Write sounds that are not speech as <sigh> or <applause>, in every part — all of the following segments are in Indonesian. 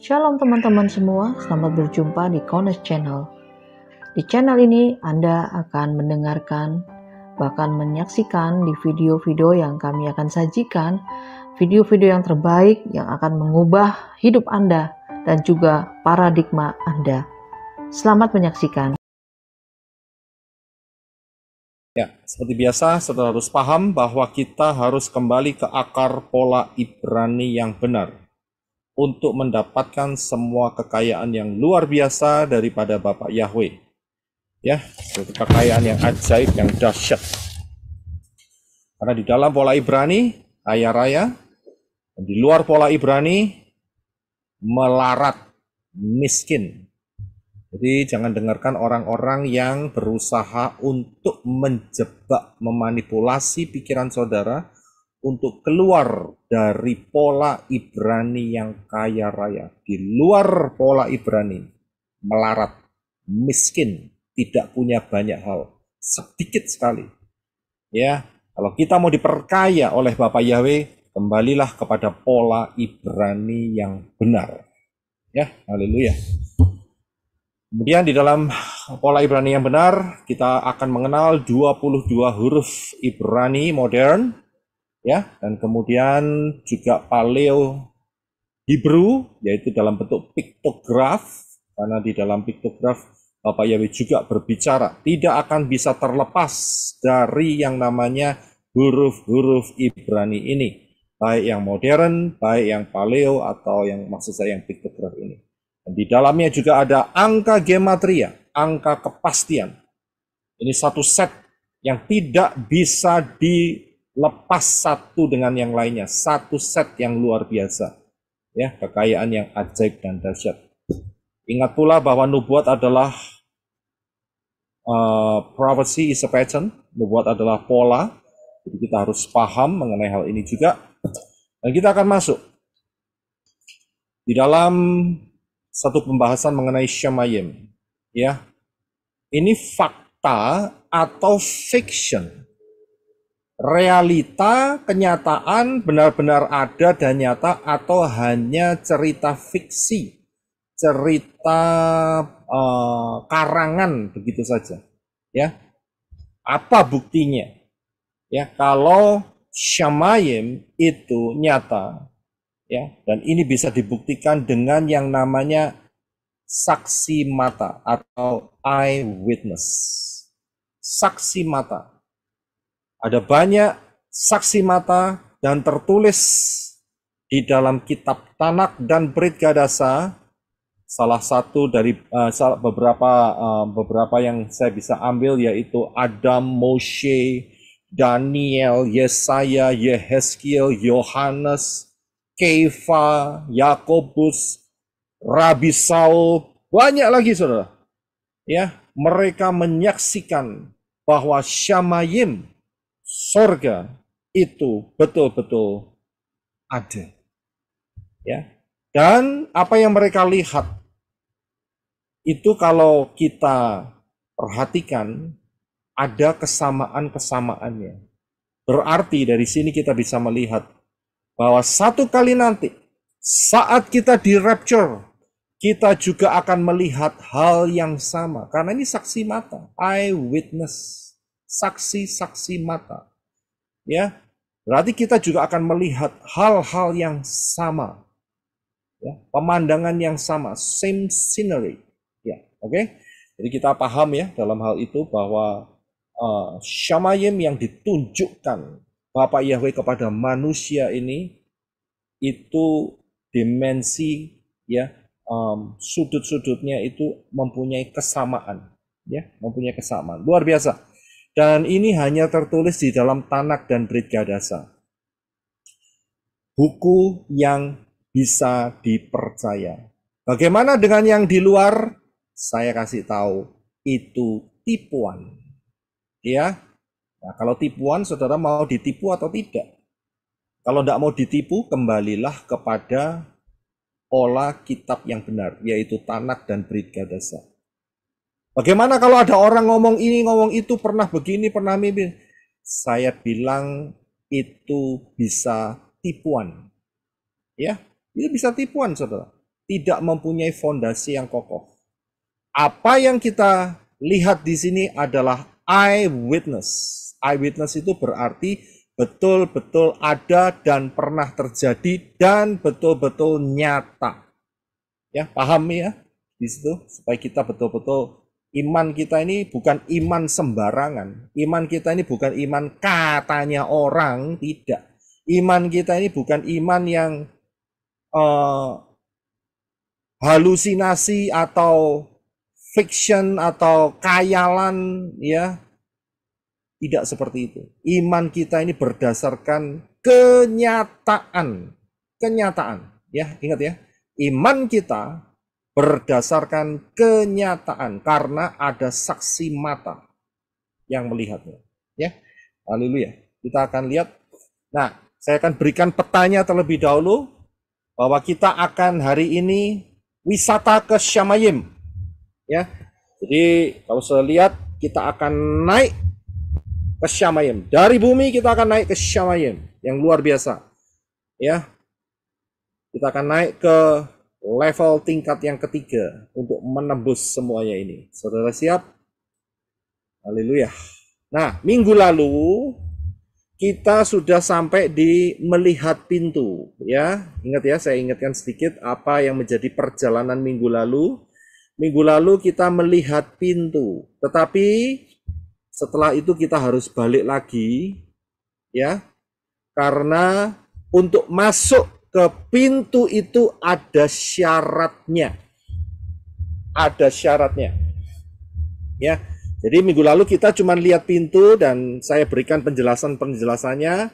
Shalom teman-teman semua, selamat berjumpa di Kones Channel. Di channel ini Anda akan mendengarkan bahkan menyaksikan di video-video yang kami akan sajikan, video-video yang terbaik yang akan mengubah hidup Anda dan juga paradigma Anda. Selamat menyaksikan. Ya, seperti biasa, saudara harus paham bahwa kita harus kembali ke akar pola Ibrani yang benar untuk mendapatkan semua kekayaan yang luar biasa daripada Bapak Yahweh. Ya, suatu kekayaan yang ajaib, yang dahsyat. Karena di dalam pola Ibrani, ayah raya, di luar pola Ibrani, melarat, miskin. Jadi jangan dengarkan orang-orang yang berusaha untuk menjebak, memanipulasi pikiran saudara, untuk keluar dari pola Ibrani yang kaya raya, di luar pola Ibrani, melarat, miskin, tidak punya banyak hal, sedikit sekali. Ya, kalau kita mau diperkaya oleh Bapak Yahweh, kembalilah kepada pola Ibrani yang benar. Ya, haleluya. Kemudian di dalam pola Ibrani yang benar, kita akan mengenal 22 huruf Ibrani modern ya dan kemudian juga paleo Hebrew yaitu dalam bentuk piktograf karena di dalam piktograf Bapak Yawi juga berbicara tidak akan bisa terlepas dari yang namanya huruf-huruf Ibrani ini baik yang modern, baik yang paleo atau yang maksud saya yang piktograf ini. Dan di dalamnya juga ada angka gematria, angka kepastian. Ini satu set yang tidak bisa di lepas satu dengan yang lainnya, satu set yang luar biasa, ya kekayaan yang ajaib dan dahsyat. Ingat pula bahwa nubuat adalah uh, eh, prophecy is a pattern, nubuat adalah pola, jadi kita harus paham mengenai hal ini juga. Dan kita akan masuk di dalam satu pembahasan mengenai Syamayim. Ya, ini fakta atau fiction realita, kenyataan benar-benar ada dan nyata atau hanya cerita fiksi, cerita eh, karangan begitu saja. Ya. Apa buktinya? Ya, kalau syamayim itu nyata, ya, dan ini bisa dibuktikan dengan yang namanya saksi mata atau eye witness. Saksi mata ada banyak saksi mata dan tertulis di dalam kitab Tanak dan Brit Gadasa, salah satu dari uh, beberapa uh, beberapa yang saya bisa ambil yaitu Adam, Moshe, Daniel, Yesaya, Yehezkiel, Yohanes, Keifa, Yakobus, Rabi Saul, banyak lagi saudara. Ya, mereka menyaksikan bahwa Syamayim sorga itu betul-betul ada. Ya. Dan apa yang mereka lihat itu kalau kita perhatikan ada kesamaan-kesamaannya. Berarti dari sini kita bisa melihat bahwa satu kali nanti saat kita di rapture kita juga akan melihat hal yang sama karena ini saksi mata, witness saksi-saksi mata. Ya, berarti kita juga akan melihat hal-hal yang sama. Ya, pemandangan yang sama, same scenery. Ya, oke. Okay? Jadi kita paham ya dalam hal itu bahwa uh, eh, Syamayim yang ditunjukkan Bapak Yahweh kepada manusia ini itu dimensi ya um, sudut-sudutnya itu mempunyai kesamaan ya mempunyai kesamaan luar biasa dan ini hanya tertulis di dalam Tanak dan Brit Gadasa. Buku yang bisa dipercaya. Bagaimana dengan yang di luar? Saya kasih tahu, itu tipuan. Ya, nah, kalau tipuan, saudara mau ditipu atau tidak? Kalau tidak mau ditipu, kembalilah kepada pola kitab yang benar, yaitu Tanak dan Brit Gadasa. Bagaimana kalau ada orang ngomong ini, ngomong itu, pernah begini, pernah mimpi? Saya bilang itu bisa tipuan. Ya, itu bisa tipuan, saudara. Tidak mempunyai fondasi yang kokoh. Apa yang kita lihat di sini adalah eyewitness. Eyewitness itu berarti betul-betul ada dan pernah terjadi dan betul-betul nyata. Ya, paham ya di situ supaya kita betul-betul Iman kita ini bukan iman sembarangan. Iman kita ini bukan iman katanya orang, tidak. Iman kita ini bukan iman yang uh, halusinasi atau fiction atau kayalan ya. Tidak seperti itu. Iman kita ini berdasarkan kenyataan. Kenyataan, ya, ingat ya. Iman kita berdasarkan kenyataan karena ada saksi mata yang melihatnya. Ya, haleluya. Kita akan lihat. Nah, saya akan berikan petanya terlebih dahulu bahwa kita akan hari ini wisata ke Syamayim. Ya, jadi kalau saya lihat kita akan naik ke Syamayim. Dari bumi kita akan naik ke Syamayim yang luar biasa. Ya, kita akan naik ke level tingkat yang ketiga untuk menembus semuanya ini. Saudara siap? Haleluya. Nah, minggu lalu kita sudah sampai di melihat pintu, ya. Ingat ya, saya ingatkan sedikit apa yang menjadi perjalanan minggu lalu. Minggu lalu kita melihat pintu, tetapi setelah itu kita harus balik lagi, ya, karena untuk masuk ke pintu itu ada syaratnya. Ada syaratnya. Ya. Jadi minggu lalu kita cuma lihat pintu dan saya berikan penjelasan-penjelasannya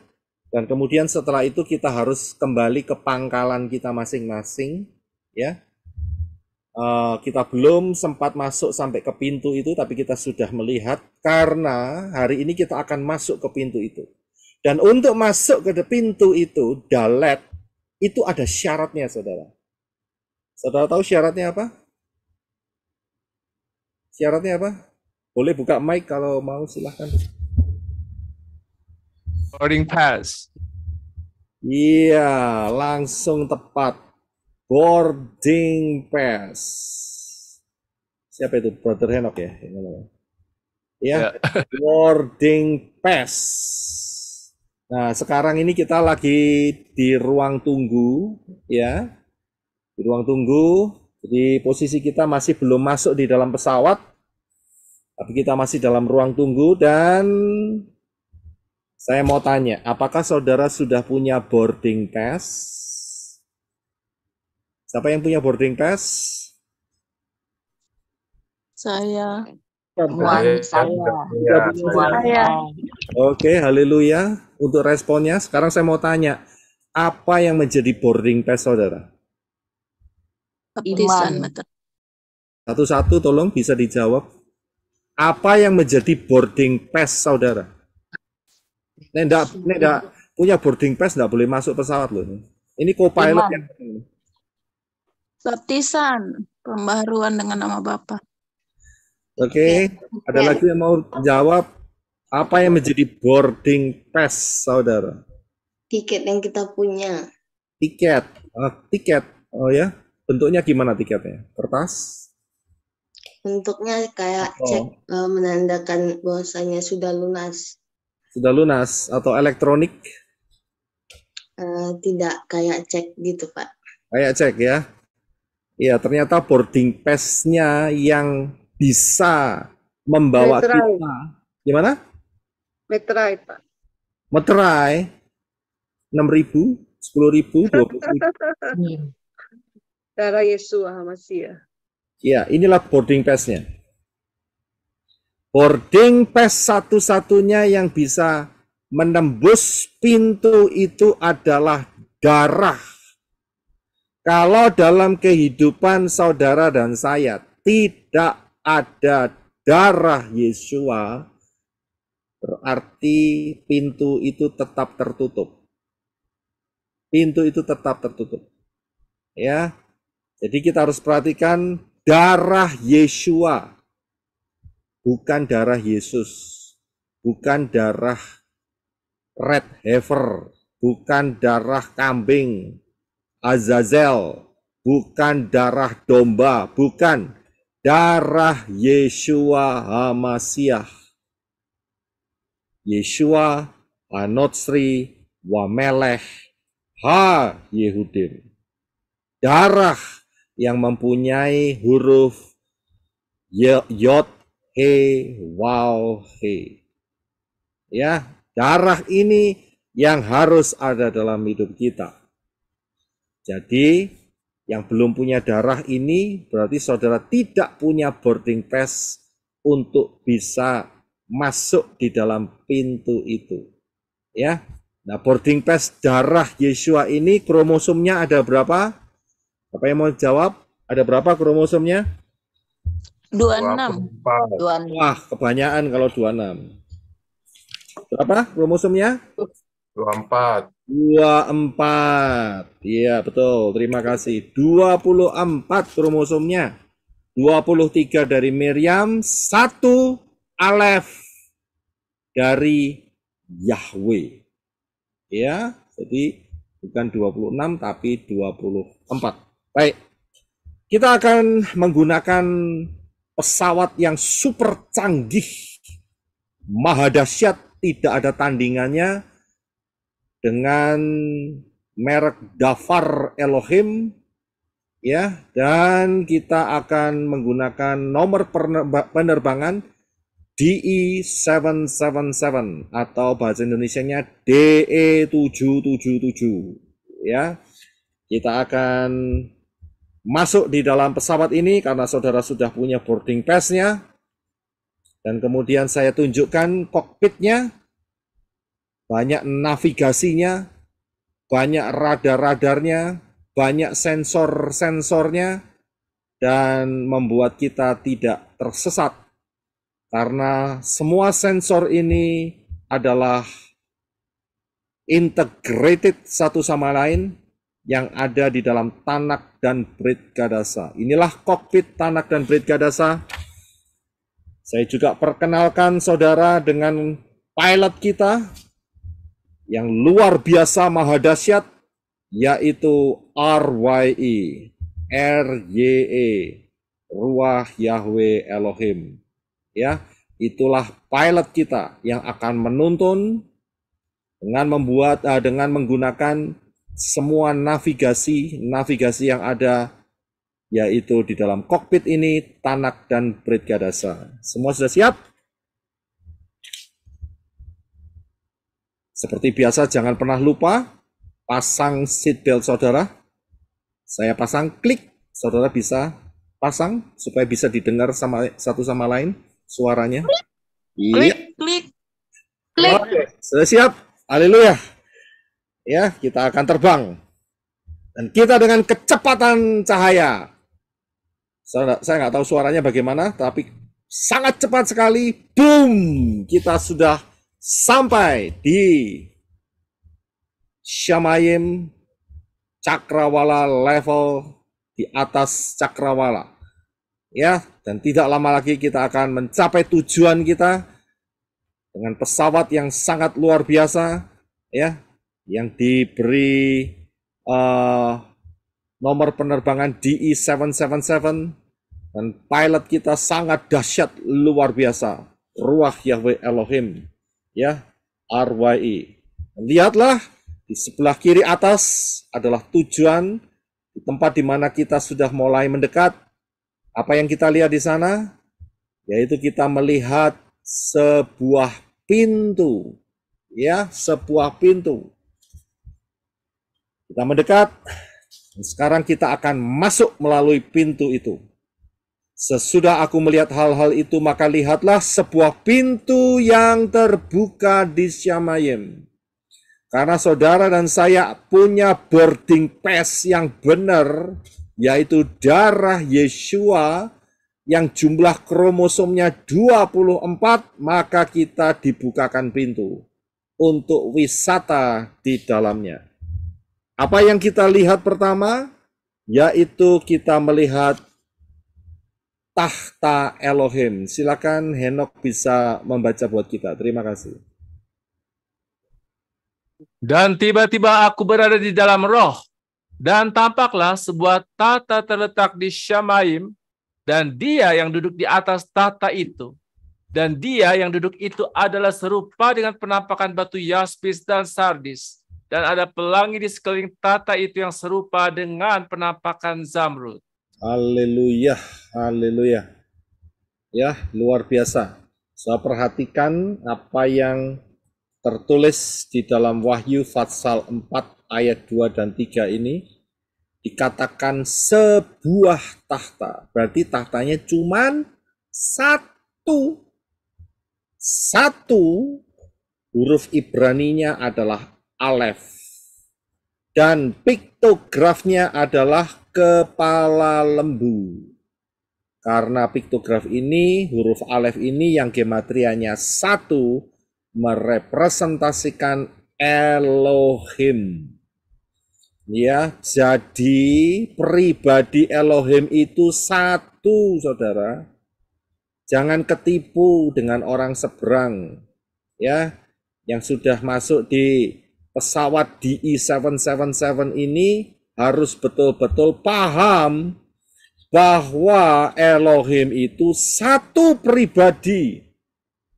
dan kemudian setelah itu kita harus kembali ke pangkalan kita masing-masing ya. Uh, kita belum sempat masuk sampai ke pintu itu tapi kita sudah melihat karena hari ini kita akan masuk ke pintu itu. Dan untuk masuk ke pintu itu, dalet itu ada syaratnya saudara. Saudara tahu syaratnya apa? Syaratnya apa? Boleh buka mic kalau mau silahkan. Boarding pass. Iya, langsung tepat. Boarding pass. Siapa itu? Brother Henok ya? Iya. Yeah. Boarding pass. Nah, sekarang ini kita lagi di ruang tunggu, ya. Di ruang tunggu, jadi posisi kita masih belum masuk di dalam pesawat, tapi kita masih dalam ruang tunggu dan saya mau tanya, apakah saudara sudah punya boarding pass? Siapa yang punya boarding pass? Saya. Saya. Saya. Saya. Oke, haleluya untuk responnya. Sekarang saya mau tanya, apa yang menjadi boarding pass saudara? Baptisan. Satu-satu tolong bisa dijawab. Apa yang menjadi boarding pass saudara? Nendak, nendak punya boarding pass nggak boleh masuk pesawat loh. Ini co-pilot yang baptisan, pembaruan dengan nama bapak. Oke, okay. ada lagi yang mau jawab? Apa yang menjadi boarding pass, saudara? Tiket yang kita punya. Tiket, uh, tiket, oh ya. Bentuknya gimana tiketnya? Kertas? Bentuknya kayak oh. cek uh, menandakan bahwasanya sudah lunas. Sudah lunas atau elektronik? Uh, tidak kayak cek gitu, Pak. Kayak cek ya. Iya, ternyata boarding pass yang bisa membawa Retry. kita gimana? Meterai, Pak. Meterai? 6 ribu, 10 ribu, 20 ribu. <laughs> Darah Yesus Hamasiah. Ah, ya. ya, inilah boarding pass-nya. Boarding pass satu-satunya yang bisa menembus pintu itu adalah darah. Kalau dalam kehidupan saudara dan saya tidak ada darah Yesua, Berarti pintu itu tetap tertutup. Pintu itu tetap tertutup. Ya. Jadi kita harus perhatikan darah Yeshua bukan darah Yesus, bukan darah red heifer, bukan darah kambing, Azazel, bukan darah domba, bukan darah Yeshua Hamasiah Yeshua, Anotsri, Wameleh, Ha Yehudim. Darah yang mempunyai huruf Yod, He, Waw, He. Ya, darah ini yang harus ada dalam hidup kita. Jadi, yang belum punya darah ini berarti saudara tidak punya boarding pass untuk bisa masuk di dalam pintu itu. Ya. Nah, boarding pass darah Yesua ini kromosomnya ada berapa? Apa yang mau jawab? Ada berapa kromosomnya? 26. 26. Wah, kebanyakan kalau 26. Berapa kromosomnya? 24. 24. Iya, betul. Terima kasih. 24 kromosomnya. 23 dari Miriam, 1 Alef dari Yahweh. Ya, jadi bukan 26 tapi 24. Baik. Kita akan menggunakan pesawat yang super canggih. Maha dahsyat, tidak ada tandingannya dengan merek Dafar Elohim ya dan kita akan menggunakan nomor penerbangan DE777 atau bahasa Indonesianya DE777 ya. Kita akan masuk di dalam pesawat ini karena saudara sudah punya boarding pass-nya. Dan kemudian saya tunjukkan kokpitnya. Banyak navigasinya, banyak radar-radarnya, banyak sensor-sensornya dan membuat kita tidak tersesat karena semua sensor ini adalah integrated satu sama lain yang ada di dalam Tanak dan Brit Gadasa. Inilah kokpit Tanak dan Brit Gadasa. Saya juga perkenalkan saudara dengan pilot kita yang luar biasa maha dahsyat yaitu RYE, RYE, Ruah Yahweh Elohim ya itulah pilot kita yang akan menuntun dengan membuat uh, dengan menggunakan semua navigasi navigasi yang ada yaitu di dalam kokpit ini Tanak dan gadasa. Semua sudah siap? Seperti biasa jangan pernah lupa pasang seat belt saudara. Saya pasang klik, saudara bisa pasang supaya bisa didengar sama satu sama lain suaranya. Klik, iya. klik, klik. Oke, sudah siap. Haleluya. Ya, kita akan terbang. Dan kita dengan kecepatan cahaya. Saya nggak tahu suaranya bagaimana, tapi sangat cepat sekali. Boom! Kita sudah sampai di Syamayim Cakrawala level di atas Cakrawala ya dan tidak lama lagi kita akan mencapai tujuan kita dengan pesawat yang sangat luar biasa ya yang diberi uh, nomor penerbangan di 777 e dan pilot kita sangat dahsyat luar biasa Ruah Yahweh Elohim ya RYE lihatlah di sebelah kiri atas adalah tujuan di tempat di mana kita sudah mulai mendekat apa yang kita lihat di sana? Yaitu kita melihat sebuah pintu. Ya, sebuah pintu. Kita mendekat. Sekarang kita akan masuk melalui pintu itu. Sesudah aku melihat hal-hal itu, maka lihatlah sebuah pintu yang terbuka di Syamayim. Karena saudara dan saya punya boarding pass yang benar, yaitu darah Yeshua yang jumlah kromosomnya 24, maka kita dibukakan pintu untuk wisata di dalamnya. Apa yang kita lihat pertama? Yaitu kita melihat tahta Elohim. Silakan Henok bisa membaca buat kita. Terima kasih. Dan tiba-tiba aku berada di dalam roh, dan tampaklah sebuah tata terletak di Syamaim, dan dia yang duduk di atas tata itu. Dan dia yang duduk itu adalah serupa dengan penampakan batu yaspis dan sardis. Dan ada pelangi di sekeliling tata itu yang serupa dengan penampakan zamrud. Haleluya, haleluya. Ya, luar biasa. Saya perhatikan apa yang tertulis di dalam Wahyu Fatsal 4 ayat 2 dan 3 ini dikatakan sebuah tahta. Berarti tahtanya cuma satu. Satu huruf Ibraninya adalah Alef. Dan piktografnya adalah kepala lembu. Karena piktograf ini, huruf Alef ini yang gematrianya satu, merepresentasikan Elohim. Ya, jadi pribadi Elohim itu satu, Saudara. Jangan ketipu dengan orang seberang. Ya, yang sudah masuk di pesawat DI777 e ini harus betul-betul paham bahwa Elohim itu satu pribadi.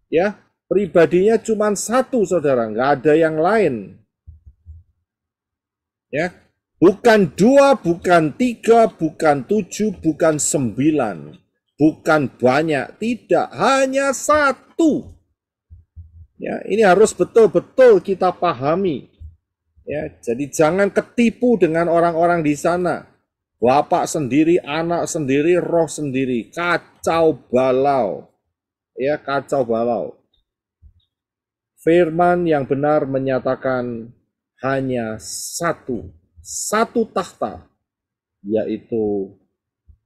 Ya, pribadinya cuma satu, Saudara, nggak ada yang lain. Ya. Bukan dua, bukan tiga, bukan tujuh, bukan sembilan. Bukan banyak, tidak. Hanya satu. Ya, ini harus betul-betul kita pahami. Ya, jadi jangan ketipu dengan orang-orang di sana. Bapak sendiri, anak sendiri, roh sendiri, kacau balau. Ya, kacau balau. Firman yang benar menyatakan hanya satu, satu tahta, yaitu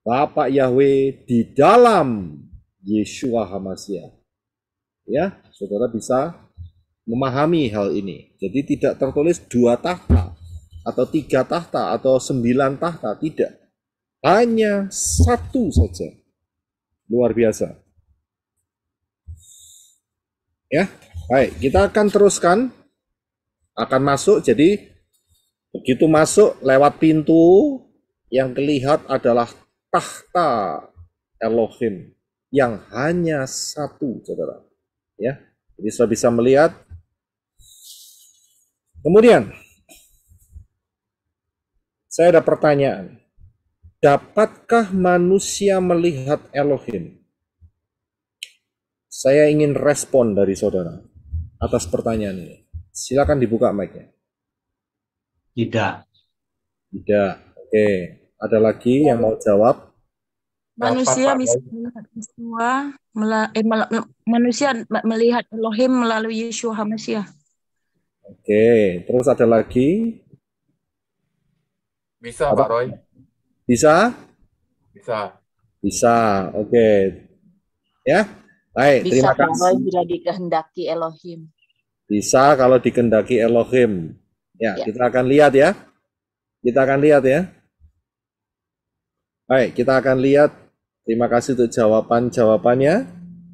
Bapak Yahweh di dalam Yeshua Hamasya. Ya, saudara bisa memahami hal ini. Jadi tidak tertulis dua tahta, atau tiga tahta, atau sembilan tahta, tidak. Hanya satu saja. Luar biasa. Ya, baik, kita akan teruskan akan masuk jadi begitu masuk lewat pintu yang terlihat adalah tahta Elohim yang hanya satu saudara ya jadi saya bisa melihat kemudian saya ada pertanyaan dapatkah manusia melihat Elohim saya ingin respon dari saudara atas pertanyaan ini Silakan dibuka mic-nya. Tidak. Tidak. Oke. Ada lagi ya. yang mau jawab? Manusia bisa melihat Yeshua, eh, manusia melihat Elohim melalui Yeshua Hamasiah. Oke, terus ada lagi? Bisa, Apa? Pak Roy. Bisa? Bisa. Bisa. Oke. Ya. Baik, Bisa terima kasih. Bisa bila dikehendaki Elohim. Bisa kalau dikendaki Elohim. Ya, ya, kita akan lihat ya. Kita akan lihat ya. Baik, kita akan lihat. Terima kasih untuk jawaban-jawabannya.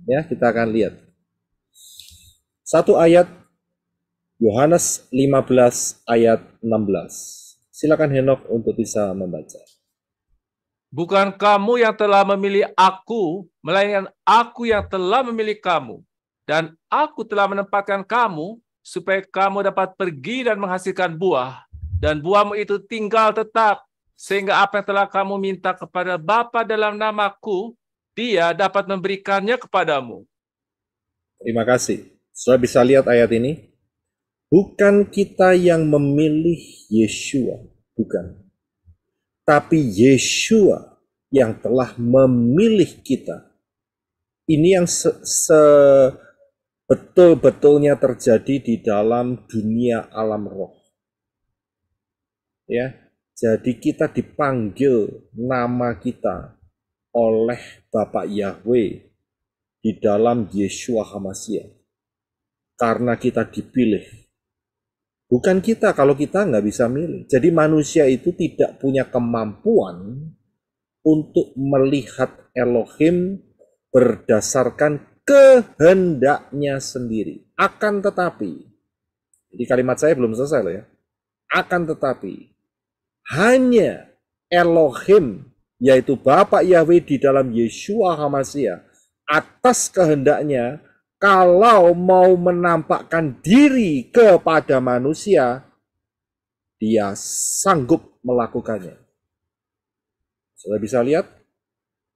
Ya, kita akan lihat. Satu ayat Yohanes 15 ayat 16. Silakan Henok untuk bisa membaca. Bukan kamu yang telah memilih aku, melainkan aku yang telah memilih kamu dan aku telah menempatkan kamu supaya kamu dapat pergi dan menghasilkan buah. Dan buahmu itu tinggal tetap. Sehingga apa yang telah kamu minta kepada Bapa dalam namaku, dia dapat memberikannya kepadamu. Terima kasih. Saudara bisa lihat ayat ini. Bukan kita yang memilih Yeshua, bukan. Tapi Yeshua yang telah memilih kita. Ini yang se, se betul-betulnya terjadi di dalam dunia alam roh. Ya, jadi kita dipanggil nama kita oleh Bapak Yahweh di dalam Yeshua HaMasya. Karena kita dipilih. Bukan kita kalau kita nggak bisa milih. Jadi manusia itu tidak punya kemampuan untuk melihat Elohim berdasarkan kehendaknya sendiri. Akan tetapi, jadi kalimat saya belum selesai loh ya. Akan tetapi, hanya Elohim, yaitu Bapak Yahweh di dalam Yeshua Alhamdulillah, atas kehendaknya, kalau mau menampakkan diri kepada manusia, dia sanggup melakukannya. Sudah bisa lihat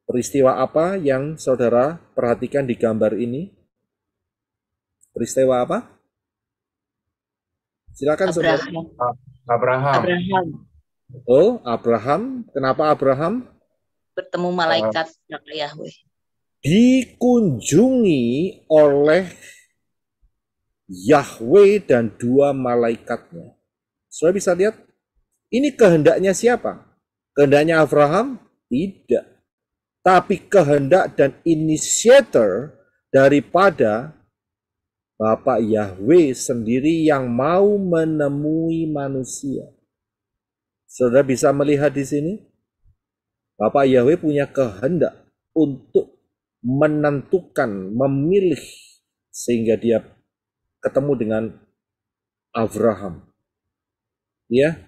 Peristiwa apa yang saudara perhatikan di gambar ini? Peristiwa apa? Silakan Abraham. saudara. Abraham. Abraham. Oh, Abraham. Kenapa Abraham? Bertemu malaikat uh, Yahweh. Dikunjungi oleh Yahweh dan dua malaikatnya. Saudara bisa lihat, ini kehendaknya siapa? Kehendaknya Abraham? Tidak tapi kehendak dan inisiator daripada Bapak Yahweh sendiri yang mau menemui manusia. Saudara bisa melihat di sini, Bapak Yahweh punya kehendak untuk menentukan, memilih, sehingga dia ketemu dengan Abraham. Ya,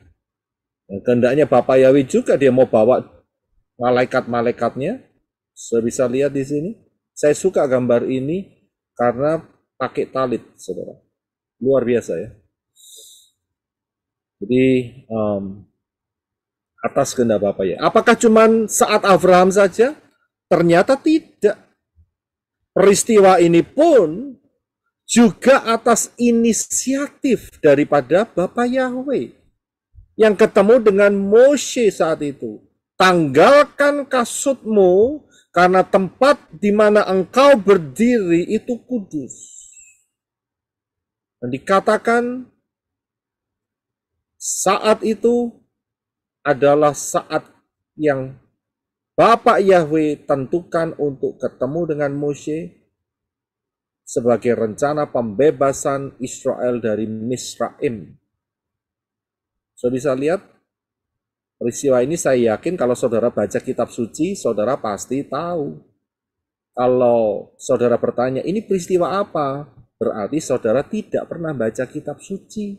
dan kehendaknya Bapak Yahweh juga dia mau bawa malaikat-malaikatnya. Saya bisa lihat di sini. Saya suka gambar ini karena pakai talit, saudara. Luar biasa ya. Jadi um, atas kehendak apa ya. Apakah cuman saat Abraham saja? Ternyata tidak. Peristiwa ini pun juga atas inisiatif daripada Bapak Yahweh yang ketemu dengan Moshe saat itu tanggalkan kasutmu karena tempat di mana engkau berdiri itu kudus. Dan dikatakan saat itu adalah saat yang Bapak Yahweh tentukan untuk ketemu dengan Moshe sebagai rencana pembebasan Israel dari Misraim. So bisa lihat Peristiwa ini saya yakin kalau saudara baca kitab suci, saudara pasti tahu. Kalau saudara bertanya, ini peristiwa apa? Berarti saudara tidak pernah baca kitab suci.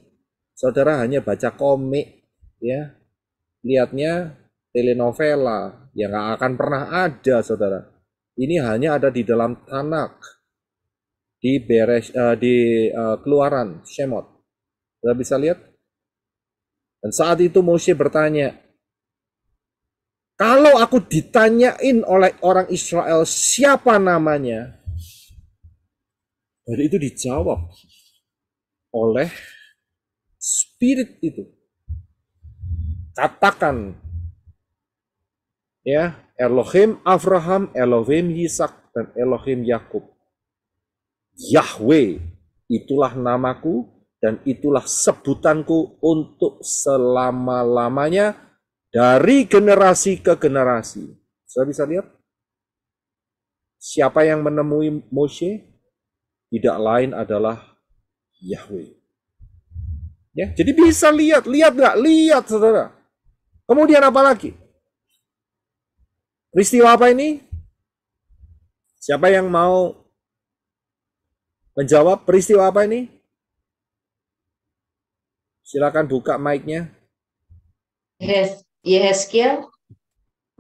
Saudara hanya baca komik, ya. Lihatnya telenovela, ya nggak akan pernah ada, saudara. Ini hanya ada di dalam Tanak, di beres, uh, di uh, keluaran Shemot. Saudara bisa lihat. Dan saat itu Moshe bertanya, kalau aku ditanyain oleh orang Israel siapa namanya, dari itu dijawab oleh spirit itu. Katakan ya, Elohim Abraham, Elohim Yisak dan Elohim Yakub. Yahweh itulah namaku dan itulah sebutanku untuk selama-lamanya dari generasi ke generasi. Saya bisa lihat siapa yang menemui Moshe tidak lain adalah Yahweh. Ya, jadi bisa lihat, lihat nggak? Lihat, saudara. Kemudian apa lagi? Peristiwa apa ini? Siapa yang mau menjawab peristiwa apa ini? Silakan buka mic-nya. Yes. Yeheskiel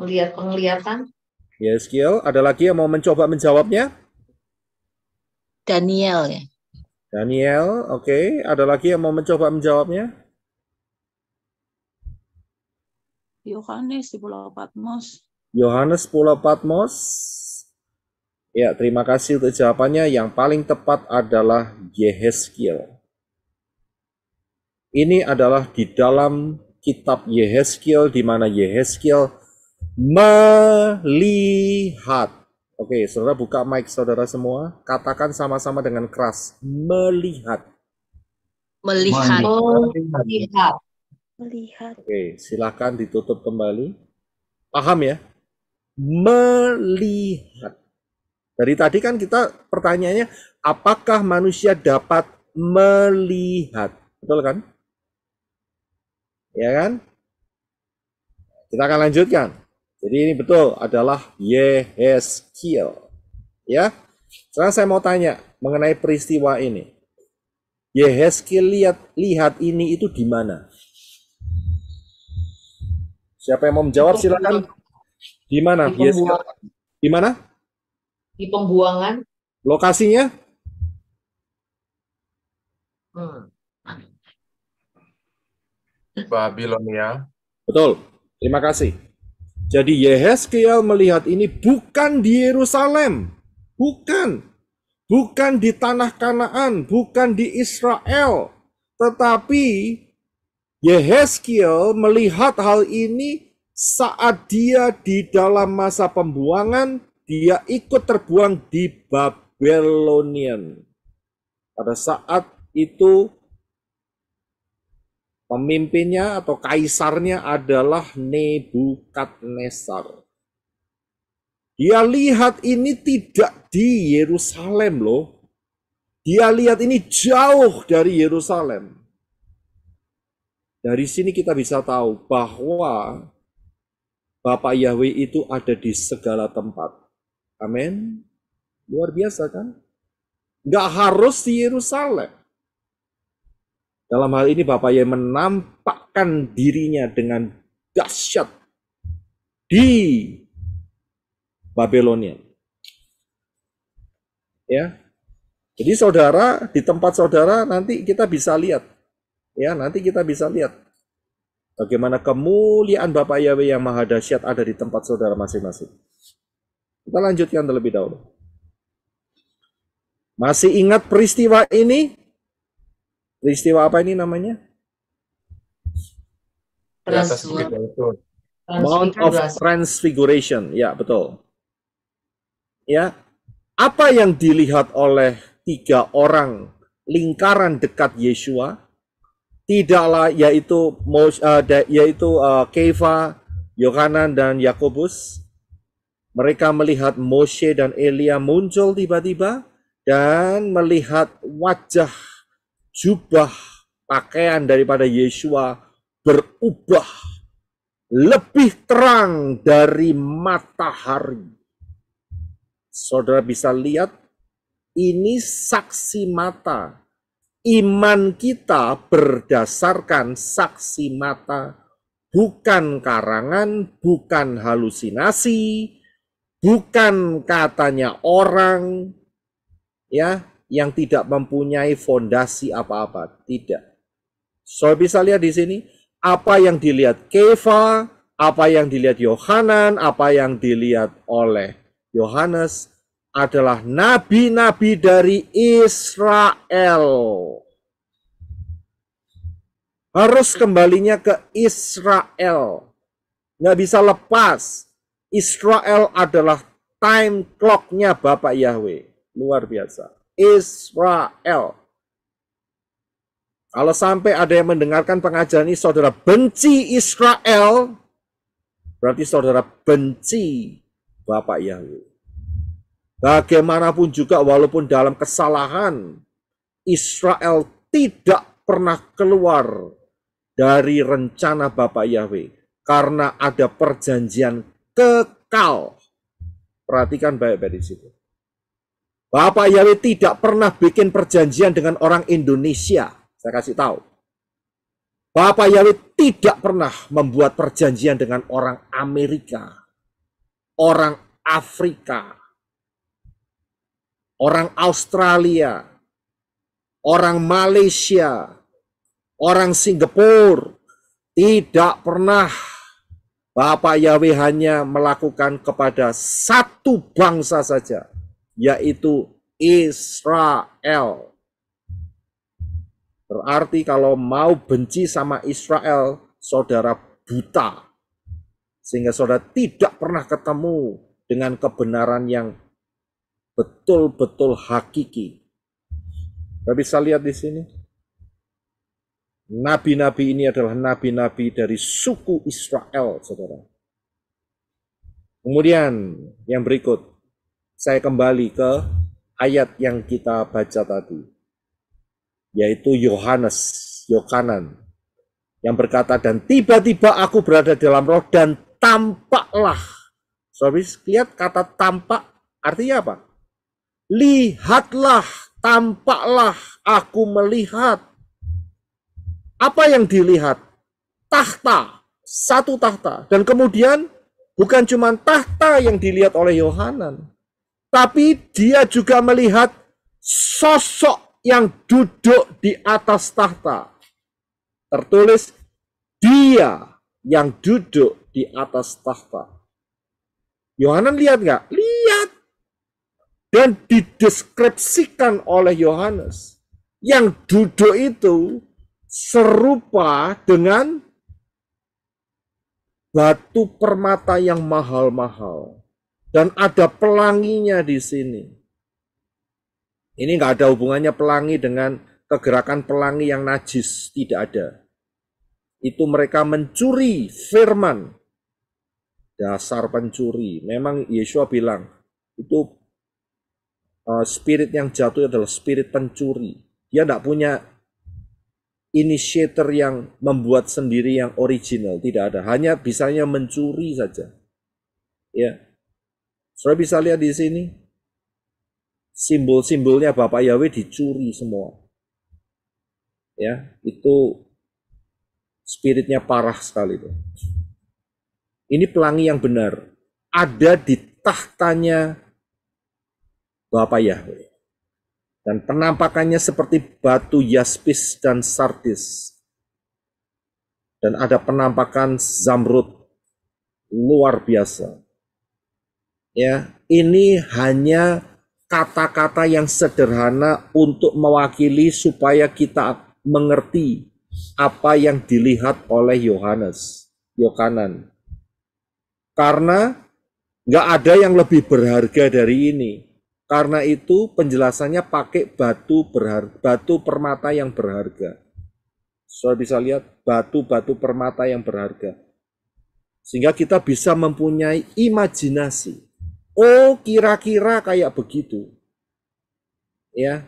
melihat penglihatan. Yeheskiel, ada lagi yang mau mencoba menjawabnya? Daniel ya. Daniel, oke. Okay. Ada lagi yang mau mencoba menjawabnya? Yohanes di Pulau Patmos. Yohanes Pulau Patmos. Ya, terima kasih untuk jawabannya. Yang paling tepat adalah Yeheskiel. Ini adalah di dalam kitab Yehezkiel di mana Yehezkiel melihat. Oke, saudara buka mic saudara semua, katakan sama-sama dengan keras, melihat. Melihat. melihat. Melihat. Oke, silakan ditutup kembali. Paham ya? Melihat. Dari tadi kan kita pertanyaannya, apakah manusia dapat melihat? Betul kan? Ya kan? Kita akan lanjutkan. Jadi ini betul adalah Yehezkiel. Ya. Sekarang saya mau tanya mengenai peristiwa ini. Yehezkiel lihat lihat ini itu di mana? Siapa yang mau menjawab silakan. Di mana? Di mana? Di pembuangan. Lokasinya? Babilonia. Betul. Terima kasih. Jadi Yehezkiel melihat ini bukan di Yerusalem, bukan. Bukan di tanah Kanaan, bukan di Israel, tetapi Yehezkiel melihat hal ini saat dia di dalam masa pembuangan, dia ikut terbuang di Babylonian. Pada saat itu Pemimpinnya atau kaisarnya adalah Nebukadnezar. Dia lihat ini tidak di Yerusalem loh. Dia lihat ini jauh dari Yerusalem. Dari sini kita bisa tahu bahwa Bapak Yahweh itu ada di segala tempat. Amin. Luar biasa kan? Enggak harus di Yerusalem. Dalam hal ini Bapak Yai menampakkan dirinya dengan dahsyat di Babilonia. Ya. Jadi saudara di tempat saudara nanti kita bisa lihat. Ya, nanti kita bisa lihat bagaimana kemuliaan Bapak Yahweh yang maha dahsyat ada di tempat saudara masing-masing. Kita lanjutkan terlebih dahulu. Masih ingat peristiwa ini? Peristiwa apa ini namanya? Transfiguration. Ya, Mount of Transfiguration. Ya, betul. Ya. Apa yang dilihat oleh tiga orang lingkaran dekat Yeshua tidaklah yaitu Mos, uh, yaitu uh, Keva, Yohanan dan Yakobus. Mereka melihat Moshe dan Elia muncul tiba-tiba dan melihat wajah jubah pakaian daripada Yesua berubah lebih terang dari matahari. Saudara bisa lihat ini saksi mata. Iman kita berdasarkan saksi mata, bukan karangan, bukan halusinasi, bukan katanya orang, ya yang tidak mempunyai fondasi apa-apa. Tidak. So bisa lihat di sini apa yang dilihat keva apa yang dilihat Yohanan, apa yang dilihat oleh Yohanes adalah nabi-nabi dari Israel. Harus kembalinya ke Israel. Nggak bisa lepas. Israel adalah time clock-nya Bapak Yahweh. Luar biasa. Israel. Kalau sampai ada yang mendengarkan pengajaran ini, saudara benci Israel, berarti saudara benci Bapak Yahweh. Bagaimanapun juga, walaupun dalam kesalahan, Israel tidak pernah keluar dari rencana Bapak Yahweh karena ada perjanjian kekal. Perhatikan baik-baik di situ. Bapak Yahweh tidak pernah bikin perjanjian dengan orang Indonesia. Saya kasih tahu. Bapak Yahweh tidak pernah membuat perjanjian dengan orang Amerika, orang Afrika, orang Australia, orang Malaysia, orang Singapura. Tidak pernah Bapak Yahweh hanya melakukan kepada satu bangsa saja yaitu Israel. Berarti kalau mau benci sama Israel, saudara buta. Sehingga saudara tidak pernah ketemu dengan kebenaran yang betul-betul hakiki. Kita bisa lihat di sini. Nabi-nabi ini adalah nabi-nabi dari suku Israel, saudara. Kemudian yang berikut, saya kembali ke ayat yang kita baca tadi, yaitu Yohanes, Yohanan, yang berkata, dan tiba-tiba aku berada dalam roh dan tampaklah. Sorry, lihat kata tampak artinya apa? Lihatlah, tampaklah aku melihat. Apa yang dilihat? Tahta, satu tahta. Dan kemudian bukan cuma tahta yang dilihat oleh Yohanan, tapi dia juga melihat sosok yang duduk di atas tahta. Tertulis, dia yang duduk di atas tahta. Yohanan lihat nggak? Lihat. Dan dideskripsikan oleh Yohanes. Yang duduk itu serupa dengan batu permata yang mahal-mahal dan ada pelanginya di sini. Ini nggak ada hubungannya pelangi dengan kegerakan pelangi yang najis, tidak ada. Itu mereka mencuri firman. Dasar pencuri. Memang Yesus bilang, itu eh, spirit yang jatuh adalah spirit pencuri. Dia tidak punya initiator yang membuat sendiri yang original, tidak ada. Hanya bisanya mencuri saja. Ya, Saudara bisa lihat di sini, simbol-simbolnya Bapak Yahweh dicuri semua. Ya, itu spiritnya parah sekali itu. Ini pelangi yang benar, ada di tahtanya Bapak Yahweh. Dan penampakannya seperti batu yaspis dan sardis. Dan ada penampakan zamrud luar biasa ya ini hanya kata-kata yang sederhana untuk mewakili supaya kita mengerti apa yang dilihat oleh Yohanes, Yohanan. Karena nggak ada yang lebih berharga dari ini. Karena itu penjelasannya pakai batu berharga, batu permata yang berharga. Saudara so, bisa lihat batu-batu permata yang berharga. Sehingga kita bisa mempunyai imajinasi Oh, kira-kira kayak begitu. Ya.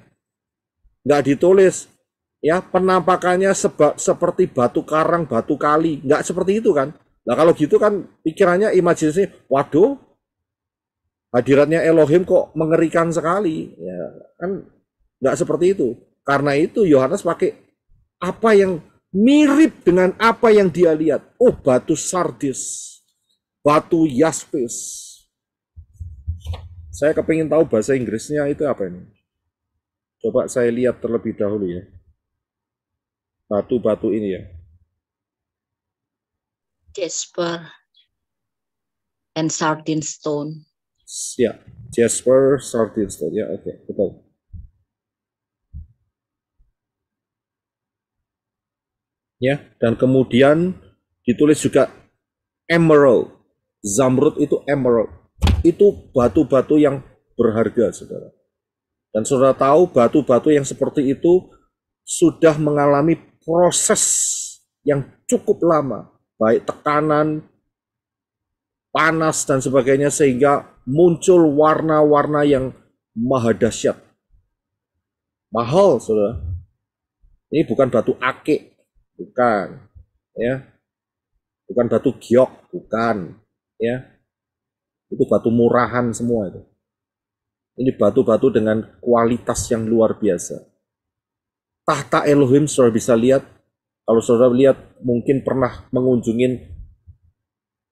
Nggak ditulis. Ya, penampakannya seba, seperti batu karang, batu kali. Nggak seperti itu kan. Nah, kalau gitu kan pikirannya imajinasi, waduh, hadiratnya Elohim kok mengerikan sekali. Ya, kan nggak seperti itu. Karena itu Yohanes pakai apa yang mirip dengan apa yang dia lihat. Oh, batu sardis, batu yaspis, saya kepingin tahu bahasa Inggrisnya itu apa ini. Coba saya lihat terlebih dahulu ya. Batu-batu ini ya. Jasper and sardine stone. Ya, Jasper sardine stone. Ya, oke, okay. betul. Ya, dan kemudian ditulis juga emerald. Zamrud itu emerald. Itu batu-batu yang berharga, saudara. Dan saudara tahu batu-batu yang seperti itu sudah mengalami proses yang cukup lama, baik tekanan, panas, dan sebagainya, sehingga muncul warna-warna yang maha dahsyat. Mahal, saudara. Ini bukan batu akik, bukan. Ya, bukan batu giok, bukan. Ya, itu batu murahan semua itu. Ini batu-batu dengan kualitas yang luar biasa. Tahta Elohim saudara bisa lihat, kalau saudara lihat mungkin pernah mengunjungi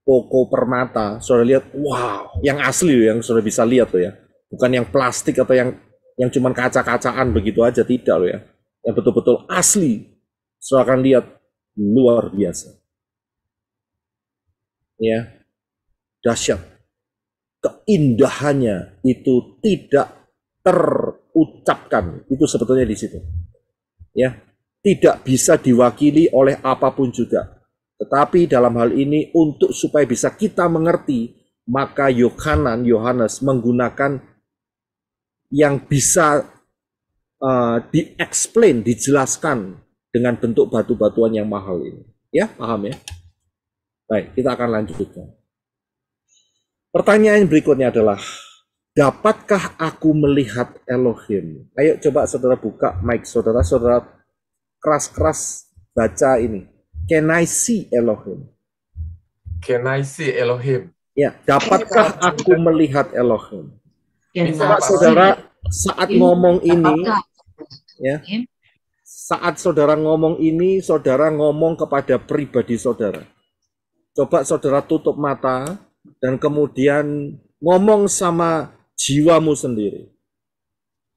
Koko Permata, saudara lihat, wow, yang asli yang saudara bisa lihat tuh ya. Bukan yang plastik atau yang yang cuman kaca-kacaan begitu aja, tidak loh ya. Yang betul-betul asli, saudara akan lihat luar biasa. Ya, dahsyat keindahannya itu tidak terucapkan. Itu sebetulnya di situ. Ya, tidak bisa diwakili oleh apapun juga. Tetapi dalam hal ini untuk supaya bisa kita mengerti, maka Yohanan Yohanes menggunakan yang bisa uh, diexplain, dijelaskan dengan bentuk batu-batuan yang mahal ini. Ya, paham ya? Baik, kita akan lanjutkan. Pertanyaan berikutnya adalah, dapatkah aku melihat Elohim? Ayo coba saudara buka mic saudara, saudara keras-keras baca ini. Can I see Elohim? Can I see Elohim? Ya, dapatkah aku melihat Elohim? Coba saudara saat ngomong ini, ya, saat saudara ngomong ini, saudara ngomong kepada pribadi saudara. Coba saudara tutup mata, dan kemudian ngomong sama jiwamu sendiri.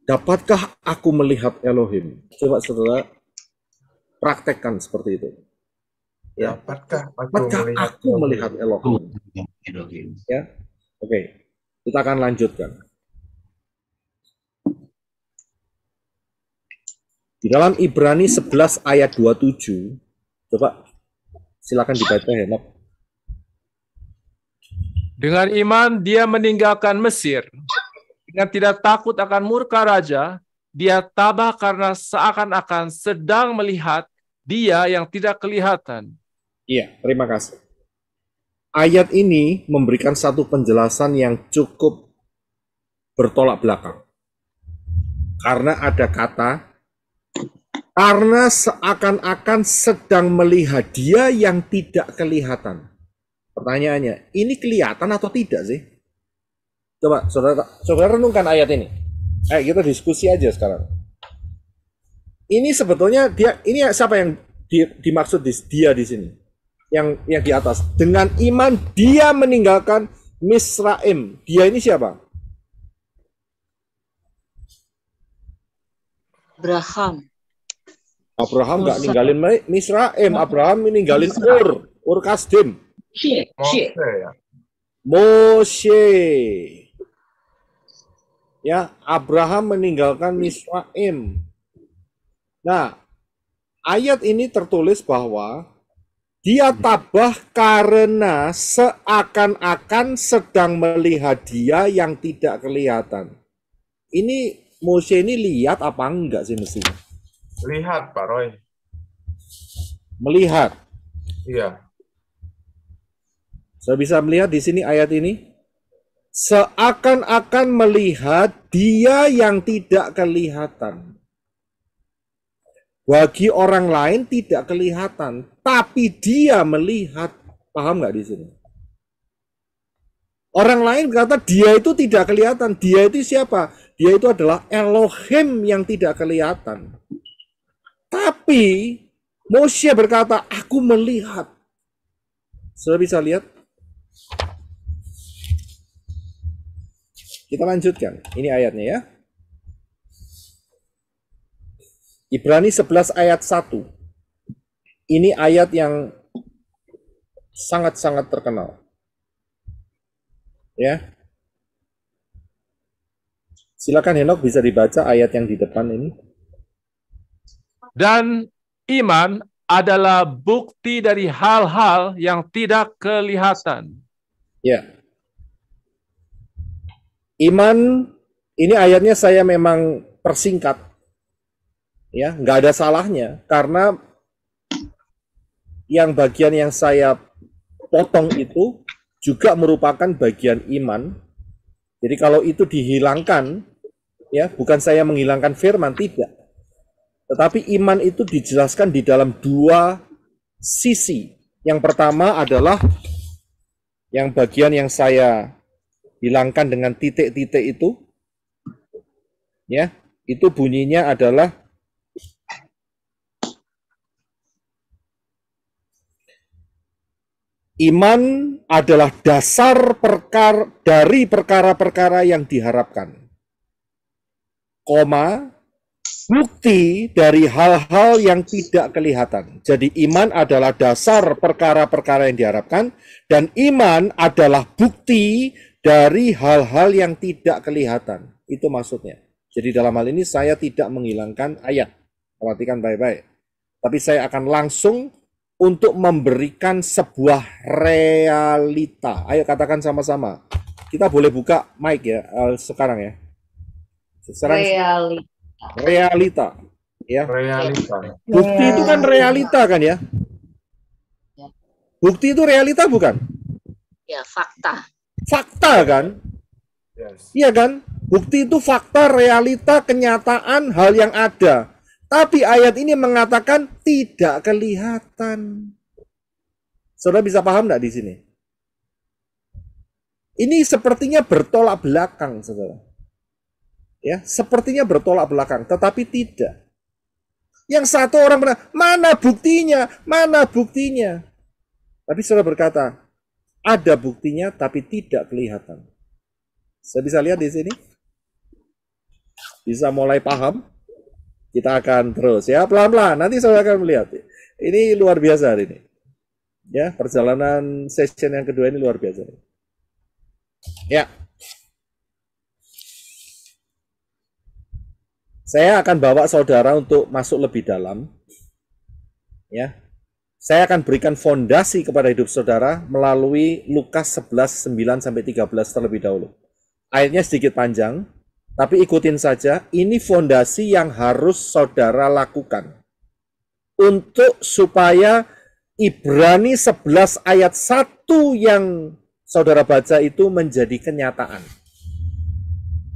Dapatkah aku melihat Elohim? Coba saudara praktekkan seperti itu. Ya. Dapatkah aku, Dapatkah melihat, aku melihat Elohim? Elohim? Ya, oke. Okay. Kita akan lanjutkan. Di dalam Ibrani 11 ayat 27, coba silakan dibaca Henok. Ya, dengan iman dia meninggalkan Mesir. Dengan tidak takut akan murka raja, dia tabah karena seakan-akan sedang melihat dia yang tidak kelihatan. Iya, terima kasih. Ayat ini memberikan satu penjelasan yang cukup bertolak belakang. Karena ada kata karena seakan-akan sedang melihat dia yang tidak kelihatan. Pertanyaannya, ini kelihatan atau tidak sih? Coba saudara, saudara renungkan ayat ini. Eh, kita diskusi aja sekarang. Ini sebetulnya dia, ini siapa yang di, dimaksud di, dia di sini? Yang yang di atas. Dengan iman dia meninggalkan Misraim. Dia ini siapa? Abraham. Abraham nggak ninggalin Misraim. Abraham meninggalin Ur, Ur Kasdim. Moshe. Moshe. Ya. Ya, Abraham meninggalkan Misraim. Nah, ayat ini tertulis bahwa dia tabah karena seakan-akan sedang melihat dia yang tidak kelihatan. Ini Moshe ini lihat apa enggak sih mestinya? Lihat, Pak Roy. Melihat. Iya. Saya bisa melihat di sini ayat ini seakan-akan melihat dia yang tidak kelihatan. Bagi orang lain tidak kelihatan, tapi dia melihat. Paham nggak di sini? Orang lain berkata dia itu tidak kelihatan. Dia itu siapa? Dia itu adalah Elohim yang tidak kelihatan. Tapi Moshe berkata, aku melihat. saya bisa lihat kita lanjutkan. Ini ayatnya ya. Ibrani 11 ayat 1. Ini ayat yang sangat-sangat terkenal. Ya. Silakan Henok bisa dibaca ayat yang di depan ini. Dan iman adalah bukti dari hal-hal yang tidak kelihatan Ya. Iman ini ayatnya saya memang persingkat. Ya, nggak ada salahnya karena yang bagian yang saya potong itu juga merupakan bagian iman. Jadi kalau itu dihilangkan, ya bukan saya menghilangkan firman tidak. Tetapi iman itu dijelaskan di dalam dua sisi. Yang pertama adalah yang bagian yang saya hilangkan dengan titik-titik itu, ya, itu bunyinya adalah iman adalah dasar perkara dari perkara-perkara yang diharapkan. Koma bukti dari hal-hal yang tidak kelihatan. Jadi iman adalah dasar perkara-perkara yang diharapkan dan iman adalah bukti dari hal-hal yang tidak kelihatan. Itu maksudnya. Jadi dalam hal ini saya tidak menghilangkan ayat. Perhatikan baik-baik. Tapi saya akan langsung untuk memberikan sebuah realita. Ayo katakan sama-sama. Kita boleh buka mic ya eh, sekarang ya. Sekarang realita realita ya realita bukti itu kan iya. realita kan ya? ya bukti itu realita bukan ya fakta fakta kan yes. iya kan bukti itu fakta realita kenyataan hal yang ada tapi ayat ini mengatakan tidak kelihatan saudara bisa paham nggak di sini ini sepertinya bertolak belakang saudara ya sepertinya bertolak belakang tetapi tidak yang satu orang pernah mana buktinya mana buktinya tapi saudara berkata ada buktinya tapi tidak kelihatan saya bisa lihat di sini bisa mulai paham kita akan terus ya pelan-pelan nanti saya akan melihat ini luar biasa hari ini ya perjalanan session yang kedua ini luar biasa ya Saya akan bawa saudara untuk masuk lebih dalam. Ya. Saya akan berikan fondasi kepada hidup saudara melalui Lukas 11 9 sampai 13 terlebih dahulu. Ayatnya sedikit panjang, tapi ikutin saja. Ini fondasi yang harus saudara lakukan untuk supaya Ibrani 11 ayat 1 yang saudara baca itu menjadi kenyataan.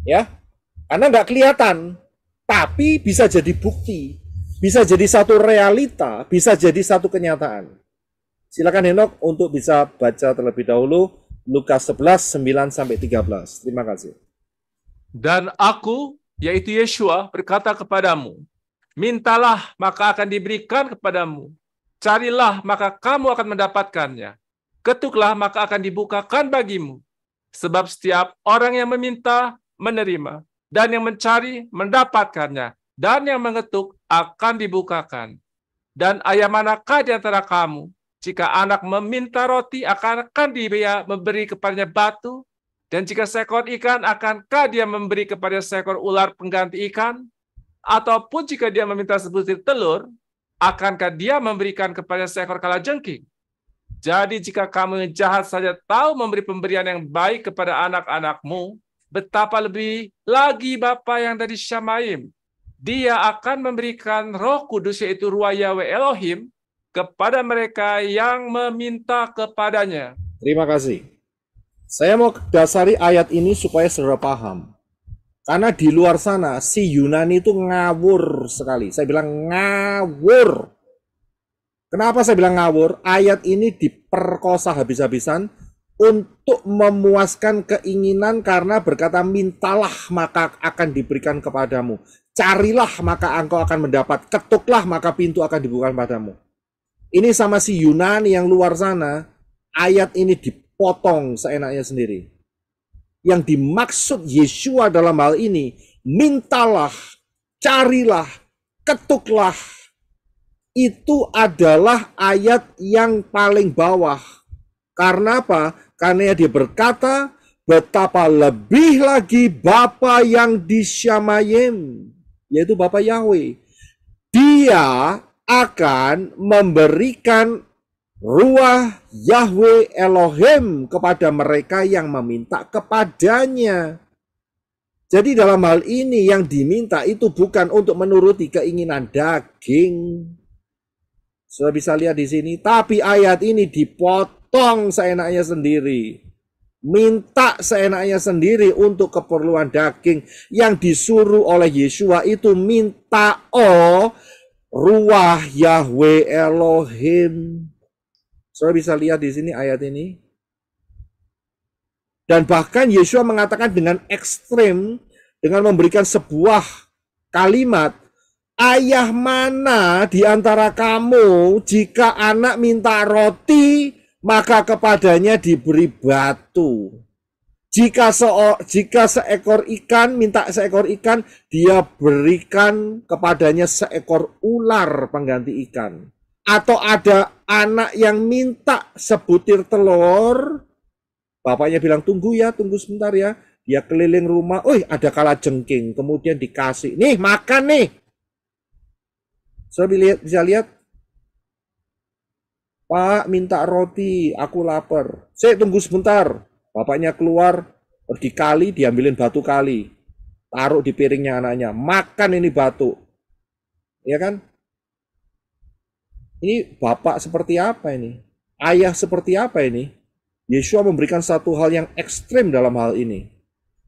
Ya, karena nggak kelihatan tapi bisa jadi bukti, bisa jadi satu realita, bisa jadi satu kenyataan. Silakan Henok untuk bisa baca terlebih dahulu Lukas 11 9 sampai 13. Terima kasih. Dan aku yaitu Yeshua berkata kepadamu, mintalah maka akan diberikan kepadamu, carilah maka kamu akan mendapatkannya, ketuklah maka akan dibukakan bagimu. Sebab setiap orang yang meminta menerima, dan yang mencari mendapatkannya, dan yang mengetuk akan dibukakan. Dan ayah manakah di antara kamu, jika anak meminta roti, akan, akan dia memberi kepadanya batu, dan jika seekor ikan, akankah dia memberi kepada seekor ular pengganti ikan? Ataupun jika dia meminta sebutir telur, akankah dia memberikan kepada seekor kalajengking? Jadi jika kamu yang jahat saja tahu memberi pemberian yang baik kepada anak-anakmu, Betapa lebih lagi Bapa yang dari Syamaim. Dia akan memberikan roh kudus yaitu Ruah Yahweh Elohim kepada mereka yang meminta kepadanya. Terima kasih. Saya mau dasari ayat ini supaya saudara paham. Karena di luar sana si Yunani itu ngawur sekali. Saya bilang ngawur. Kenapa saya bilang ngawur? Ayat ini diperkosa habis-habisan untuk memuaskan keinginan karena berkata mintalah maka akan diberikan kepadamu carilah maka engkau akan mendapat ketuklah maka pintu akan dibuka padamu ini sama si Yunani yang luar sana ayat ini dipotong seenaknya sendiri yang dimaksud Yeshua dalam hal ini mintalah carilah ketuklah itu adalah ayat yang paling bawah karena apa? Karena dia berkata, betapa lebih lagi Bapa yang di Syamayim, yaitu Bapa Yahweh. Dia akan memberikan ruah Yahweh Elohim kepada mereka yang meminta kepadanya. Jadi dalam hal ini yang diminta itu bukan untuk menuruti keinginan daging. Sudah bisa lihat di sini, tapi ayat ini dipot potong seenaknya sendiri. Minta seenaknya sendiri untuk keperluan daging yang disuruh oleh Yeshua itu minta oh ruah Yahweh Elohim. Saudara bisa lihat di sini ayat ini. Dan bahkan Yeshua mengatakan dengan ekstrim, dengan memberikan sebuah kalimat, Ayah mana di antara kamu jika anak minta roti maka kepadanya diberi batu. Jika, se jika seekor ikan, minta seekor ikan, dia berikan kepadanya seekor ular pengganti ikan. Atau ada anak yang minta sebutir telur, bapaknya bilang tunggu ya, tunggu sebentar ya. Dia keliling rumah, oh ada kala jengking, kemudian dikasih, nih makan nih. Saya bisa lihat Pak minta roti, aku lapar. Saya tunggu sebentar. Bapaknya keluar, pergi kali, diambilin batu kali. Taruh di piringnya anaknya. Makan ini batu. Ya kan? Ini bapak seperti apa ini? Ayah seperti apa ini? Yesua memberikan satu hal yang ekstrim dalam hal ini.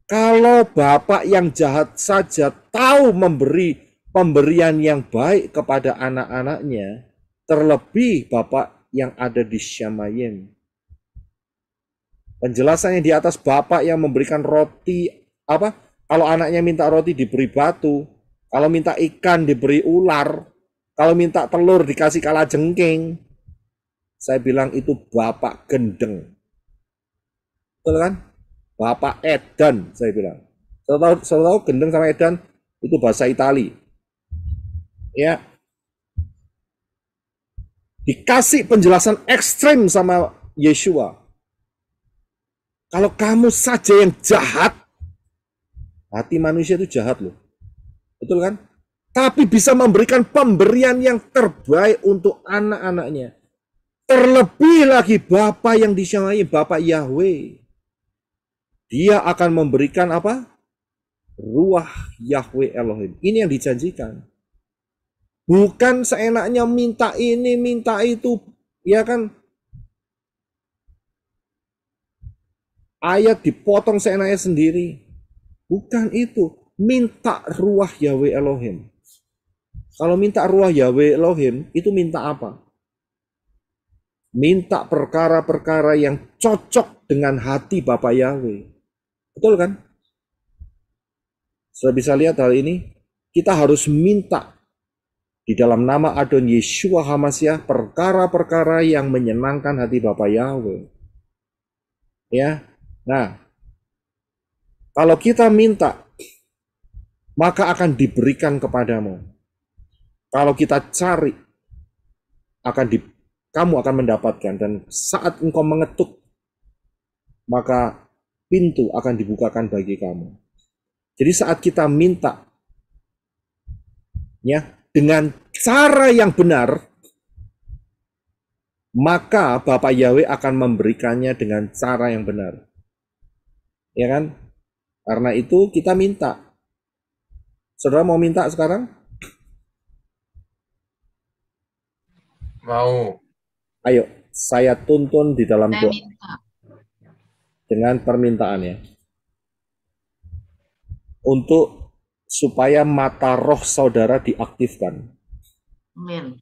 Kalau bapak yang jahat saja tahu memberi pemberian yang baik kepada anak-anaknya, terlebih bapak yang ada di Syamayim. Penjelasannya di atas bapak yang memberikan roti apa? Kalau anaknya minta roti diberi batu, kalau minta ikan diberi ular, kalau minta telur dikasih kala jengking. Saya bilang itu bapak gendeng. Betul kan? Bapak Edan saya bilang. Saya tahu, saya tahu gendeng sama Edan itu bahasa Itali. Ya, Dikasih penjelasan ekstrem sama Yeshua. Kalau kamu saja yang jahat, hati manusia itu jahat loh. Betul kan? Tapi bisa memberikan pemberian yang terbaik untuk anak-anaknya. Terlebih lagi Bapak yang disyangkai, Bapak Yahweh. Dia akan memberikan apa? Ruah Yahweh Elohim. Ini yang dijanjikan. Bukan seenaknya minta ini, minta itu, ya kan? Ayat dipotong seenaknya sendiri. Bukan itu. Minta ruah Yahweh Elohim. Kalau minta ruah Yahweh Elohim, itu minta apa? Minta perkara-perkara yang cocok dengan hati Bapak Yahweh. Betul kan? Sudah bisa lihat hal ini? Kita harus minta di dalam nama Adon Yeshua Hamasyah perkara-perkara yang menyenangkan hati Bapak Yahweh. Ya, nah, kalau kita minta, maka akan diberikan kepadamu. Kalau kita cari, akan di, kamu akan mendapatkan. Dan saat engkau mengetuk, maka pintu akan dibukakan bagi kamu. Jadi saat kita minta, ya, dengan cara yang benar, maka Bapak Yahweh akan memberikannya dengan cara yang benar. Ya kan? Karena itu kita minta. Saudara mau minta sekarang? Mau. Ayo, saya tuntun di dalam doa. Dengan permintaannya. Untuk supaya mata roh saudara diaktifkan. Amin.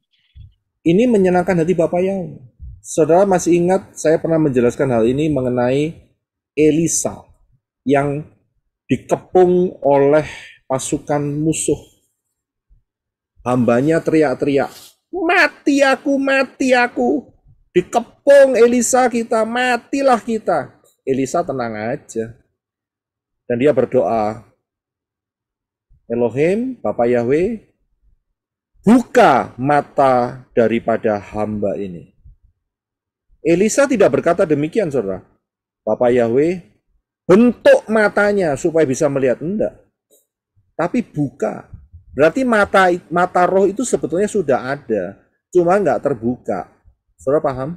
Ini menyenangkan hati Bapak yang Saudara masih ingat saya pernah menjelaskan hal ini mengenai Elisa yang dikepung oleh pasukan musuh. Hambanya teriak-teriak, mati aku, mati aku. Dikepung Elisa kita, matilah kita. Elisa tenang aja. Dan dia berdoa, Elohim, Bapak Yahweh, buka mata daripada hamba ini. Elisa tidak berkata demikian, saudara. Bapak Yahweh, bentuk matanya supaya bisa melihat. Enggak. Tapi buka. Berarti mata mata roh itu sebetulnya sudah ada, cuma nggak terbuka. Saudara paham?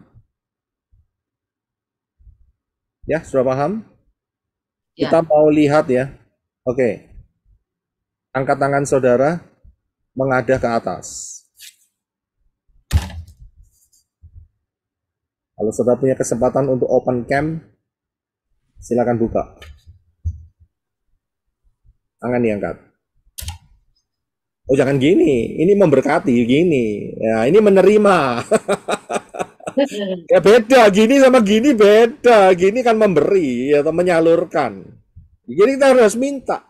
Ya, saudara paham? Ya. Kita mau lihat ya. Oke. Okay. Angkat tangan saudara, mengadah ke atas. Kalau saudara punya kesempatan untuk open cam, silakan buka. Tangan diangkat. Oh jangan gini, ini memberkati gini. Ya, ini menerima. <laughs> ya beda, gini sama gini beda. Gini kan memberi atau menyalurkan. Jadi kita harus minta.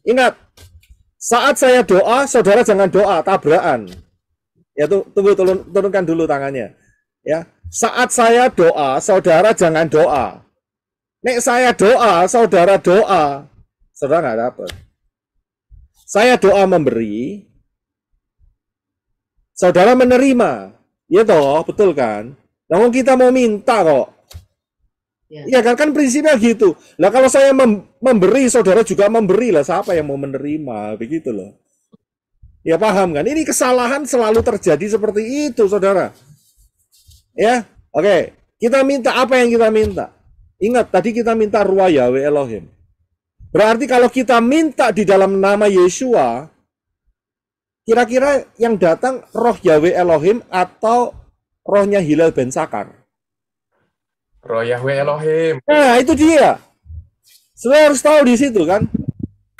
Ingat, saat saya doa, saudara jangan doa tabrakan. Ya tuh, tunggu turun, turunkan dulu tangannya. Ya, saat saya doa, saudara jangan doa. Nek saya doa, saudara doa, saudara nggak dapat. Saya doa memberi, saudara menerima. Ya toh, betul kan? Namun kita mau minta kok. Iya ya kan kan prinsipnya gitu. Nah kalau saya mem memberi, saudara juga memberi lah. Siapa yang mau menerima begitu loh? Ya paham kan? Ini kesalahan selalu terjadi seperti itu, saudara. Ya, oke. Kita minta apa yang kita minta? Ingat tadi kita minta ruah Yahweh Elohim. Berarti kalau kita minta di dalam nama Yeshua, kira-kira yang datang roh Yahweh Elohim atau rohnya Hilal ben Sakar? Roh Yahweh Elohim. Nah, itu dia. Saudara harus tahu di situ kan.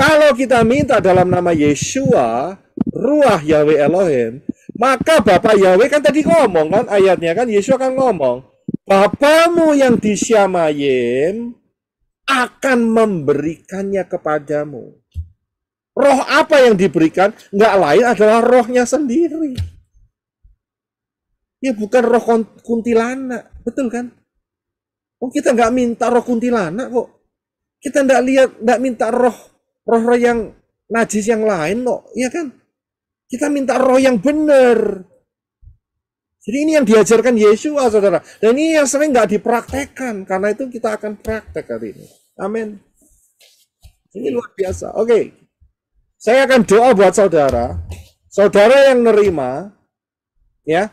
Kalau kita minta dalam nama Yeshua, Ruah Yahweh Elohim, maka Bapak Yahweh kan tadi ngomong kan ayatnya kan Yesus kan ngomong, Bapamu yang di Syamayim akan memberikannya kepadamu. Roh apa yang diberikan? Enggak lain adalah rohnya sendiri. Ya bukan roh kuntilanak, betul kan? Oh kita nggak minta roh kuntilanak kok. Kita nggak lihat, nggak minta roh roh-roh yang najis yang lain kok, Iya kan? Kita minta roh yang benar. Jadi ini yang diajarkan Yesus saudara. Dan ini yang sering nggak dipraktekkan. Karena itu kita akan praktek hari ini. Amin. Ini luar biasa. Oke. Saya akan doa buat saudara. Saudara yang nerima, ya,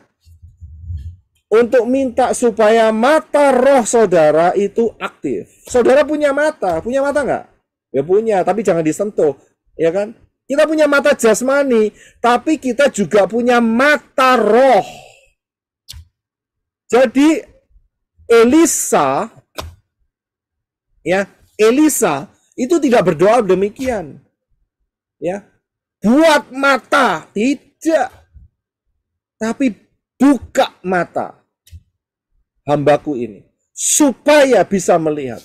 untuk minta supaya mata roh saudara itu aktif. Saudara punya mata, punya mata nggak? Ya punya, tapi jangan disentuh, ya kan? Kita punya mata jasmani, tapi kita juga punya mata roh. Jadi Elisa, ya Elisa itu tidak berdoa demikian, ya buat mata tidak, tapi buka mata hambaku ini supaya bisa melihat.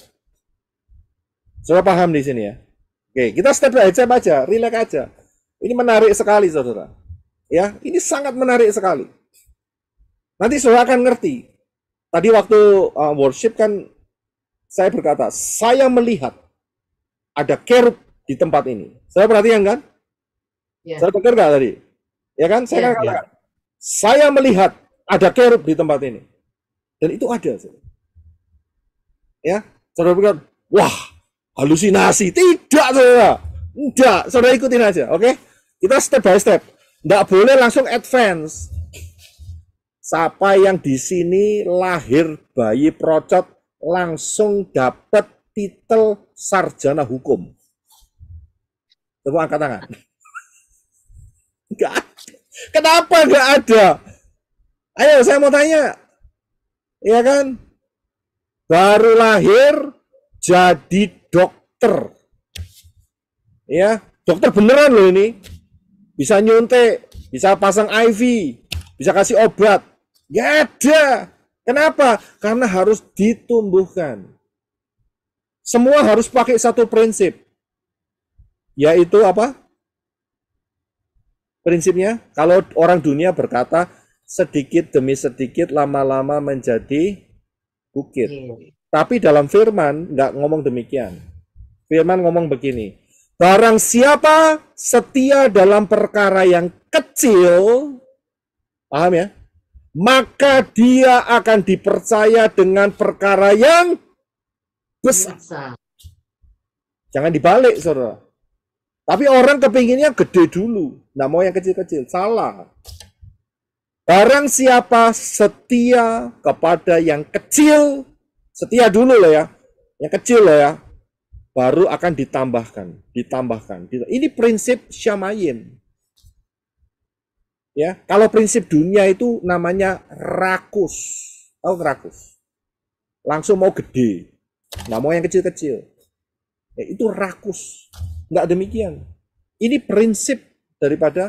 Sudah paham di sini ya? Oke, kita step by step aja, relax aja. Ini menarik sekali saudara. Ya, ini sangat menarik sekali. Nanti saudara akan ngerti. Tadi waktu uh, worship kan saya berkata, saya melihat ada kerup di tempat ini. Saya perhatikan kan? Yeah. Saya pikir nggak tadi? Ya kan? Saya yeah, kan katakan, saya melihat ada kerub di tempat ini. Dan itu ada. Ya, saudara berkata, wah, halusinasi. Tidak, saudara. Tidak, saudara ikutin aja, oke? Kita step by step. Tidak boleh langsung advance. Siapa yang di sini lahir bayi procot langsung dapat titel sarjana hukum. Coba angkat tangan. Enggak <laughs> Kenapa nggak ada? Ayo saya mau tanya. Iya kan? Baru lahir jadi dokter. Ya, dokter beneran loh ini. Bisa nyuntik, bisa pasang IV, bisa kasih obat. Nggak ada. Kenapa? Karena harus ditumbuhkan. Semua harus pakai satu prinsip. Yaitu apa? prinsipnya kalau orang dunia berkata sedikit demi sedikit lama-lama menjadi bukit. Hmm. Tapi dalam firman nggak ngomong demikian. Firman ngomong begini, barang siapa setia dalam perkara yang kecil, paham ya? Maka dia akan dipercaya dengan perkara yang besar. Jangan dibalik, saudara. Tapi orang kepinginnya gede dulu, nggak mau yang kecil-kecil. Salah. Barang siapa setia kepada yang kecil, setia dulu lah ya, yang kecil lah ya, baru akan ditambahkan, ditambahkan. Ini prinsip syamayim. Ya, kalau prinsip dunia itu namanya rakus. Tahu rakus? Langsung mau gede, nggak mau yang kecil-kecil. Ya, itu rakus. Tidak demikian. Ini prinsip daripada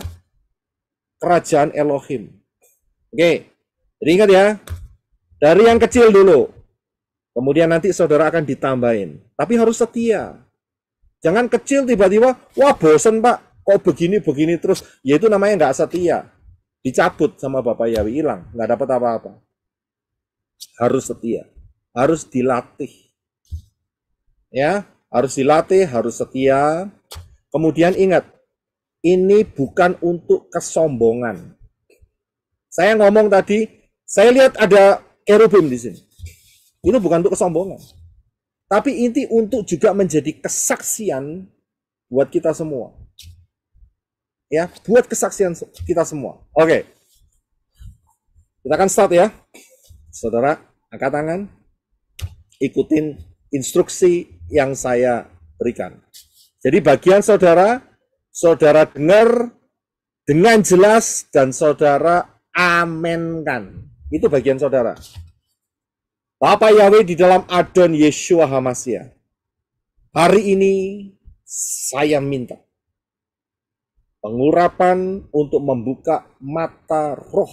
kerajaan Elohim. Oke, jadi ingat ya, dari yang kecil dulu. Kemudian nanti saudara akan ditambahin. Tapi harus setia. Jangan kecil tiba-tiba, wah bosen pak, kok begini-begini terus. Ya itu namanya nggak setia. Dicabut sama Bapak Yawi, hilang. Nggak dapat apa-apa. Harus setia. Harus dilatih. Ya, harus dilatih, harus setia. Kemudian ingat, ini bukan untuk kesombongan. Saya ngomong tadi, saya lihat ada kerubim di sini. Ini bukan untuk kesombongan. Tapi inti untuk juga menjadi kesaksian buat kita semua. Ya, buat kesaksian kita semua. Oke. Kita akan start ya. Saudara, angkat tangan. Ikutin instruksi yang saya berikan. Jadi bagian saudara, saudara dengar dengan jelas dan saudara amenkan. Itu bagian saudara. Bapak Yahweh di dalam Adon Yeshua Hamasya. Hari ini saya minta pengurapan untuk membuka mata roh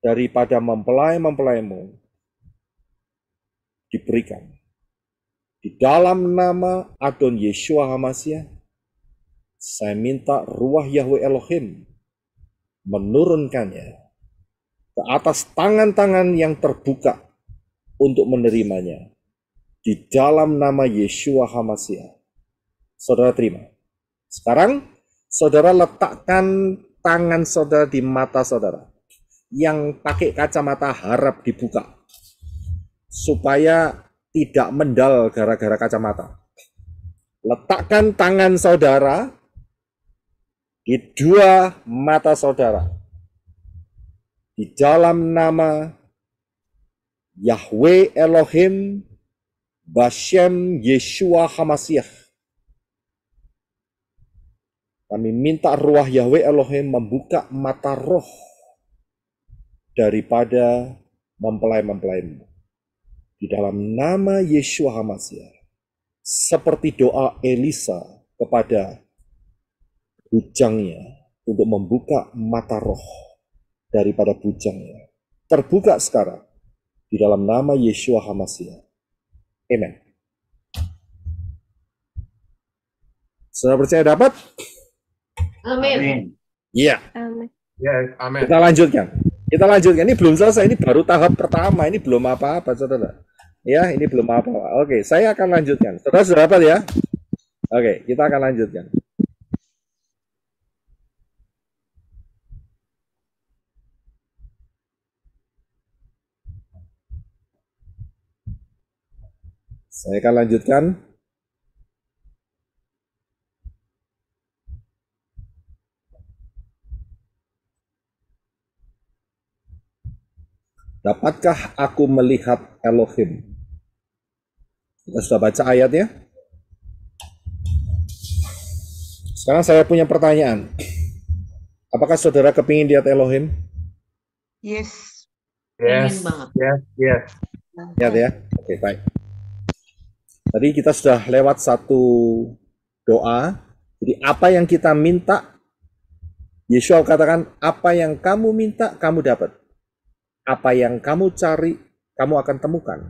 daripada mempelai-mempelaimu diberikan di dalam nama Adon Yeshua Hamasya, saya minta ruah Yahweh Elohim menurunkannya ke atas tangan-tangan yang terbuka untuk menerimanya di dalam nama Yeshua Hamasya, Saudara terima. Sekarang saudara letakkan tangan saudara di mata saudara yang pakai kacamata harap dibuka supaya tidak mendal gara-gara kacamata. Letakkan tangan saudara di dua mata saudara. Di dalam nama Yahweh Elohim Bashem Yeshua Hamasiah. Kami minta ruah Yahweh Elohim membuka mata roh daripada mempelai-mempelaimu di dalam nama Yeshua HaMasiah seperti doa Elisa kepada bujangnya untuk membuka mata roh daripada bujangnya. Terbuka sekarang di dalam nama Yeshua HaMasiah. Amen. Sudah percaya dapat? Amin. Iya. Amin. Ya, amin. Kita lanjutkan. Kita lanjutkan. Ini belum selesai. Ini baru tahap pertama. Ini belum apa-apa, saudara. Ya, ini belum apa-apa. Oke, saya akan lanjutkan. Saudara sudah dapat ya? Oke, kita akan lanjutkan. Saya akan lanjutkan. Dapatkah aku melihat Elohim? Kita sudah baca ayatnya. Sekarang saya punya pertanyaan. Apakah saudara kepingin lihat Elohim? Yes. Yes. Yes. Yes. Lihat ya. Oke, okay, baik. Tadi kita sudah lewat satu doa. Jadi apa yang kita minta, Yesus katakan, apa yang kamu minta, kamu dapat apa yang kamu cari, kamu akan temukan.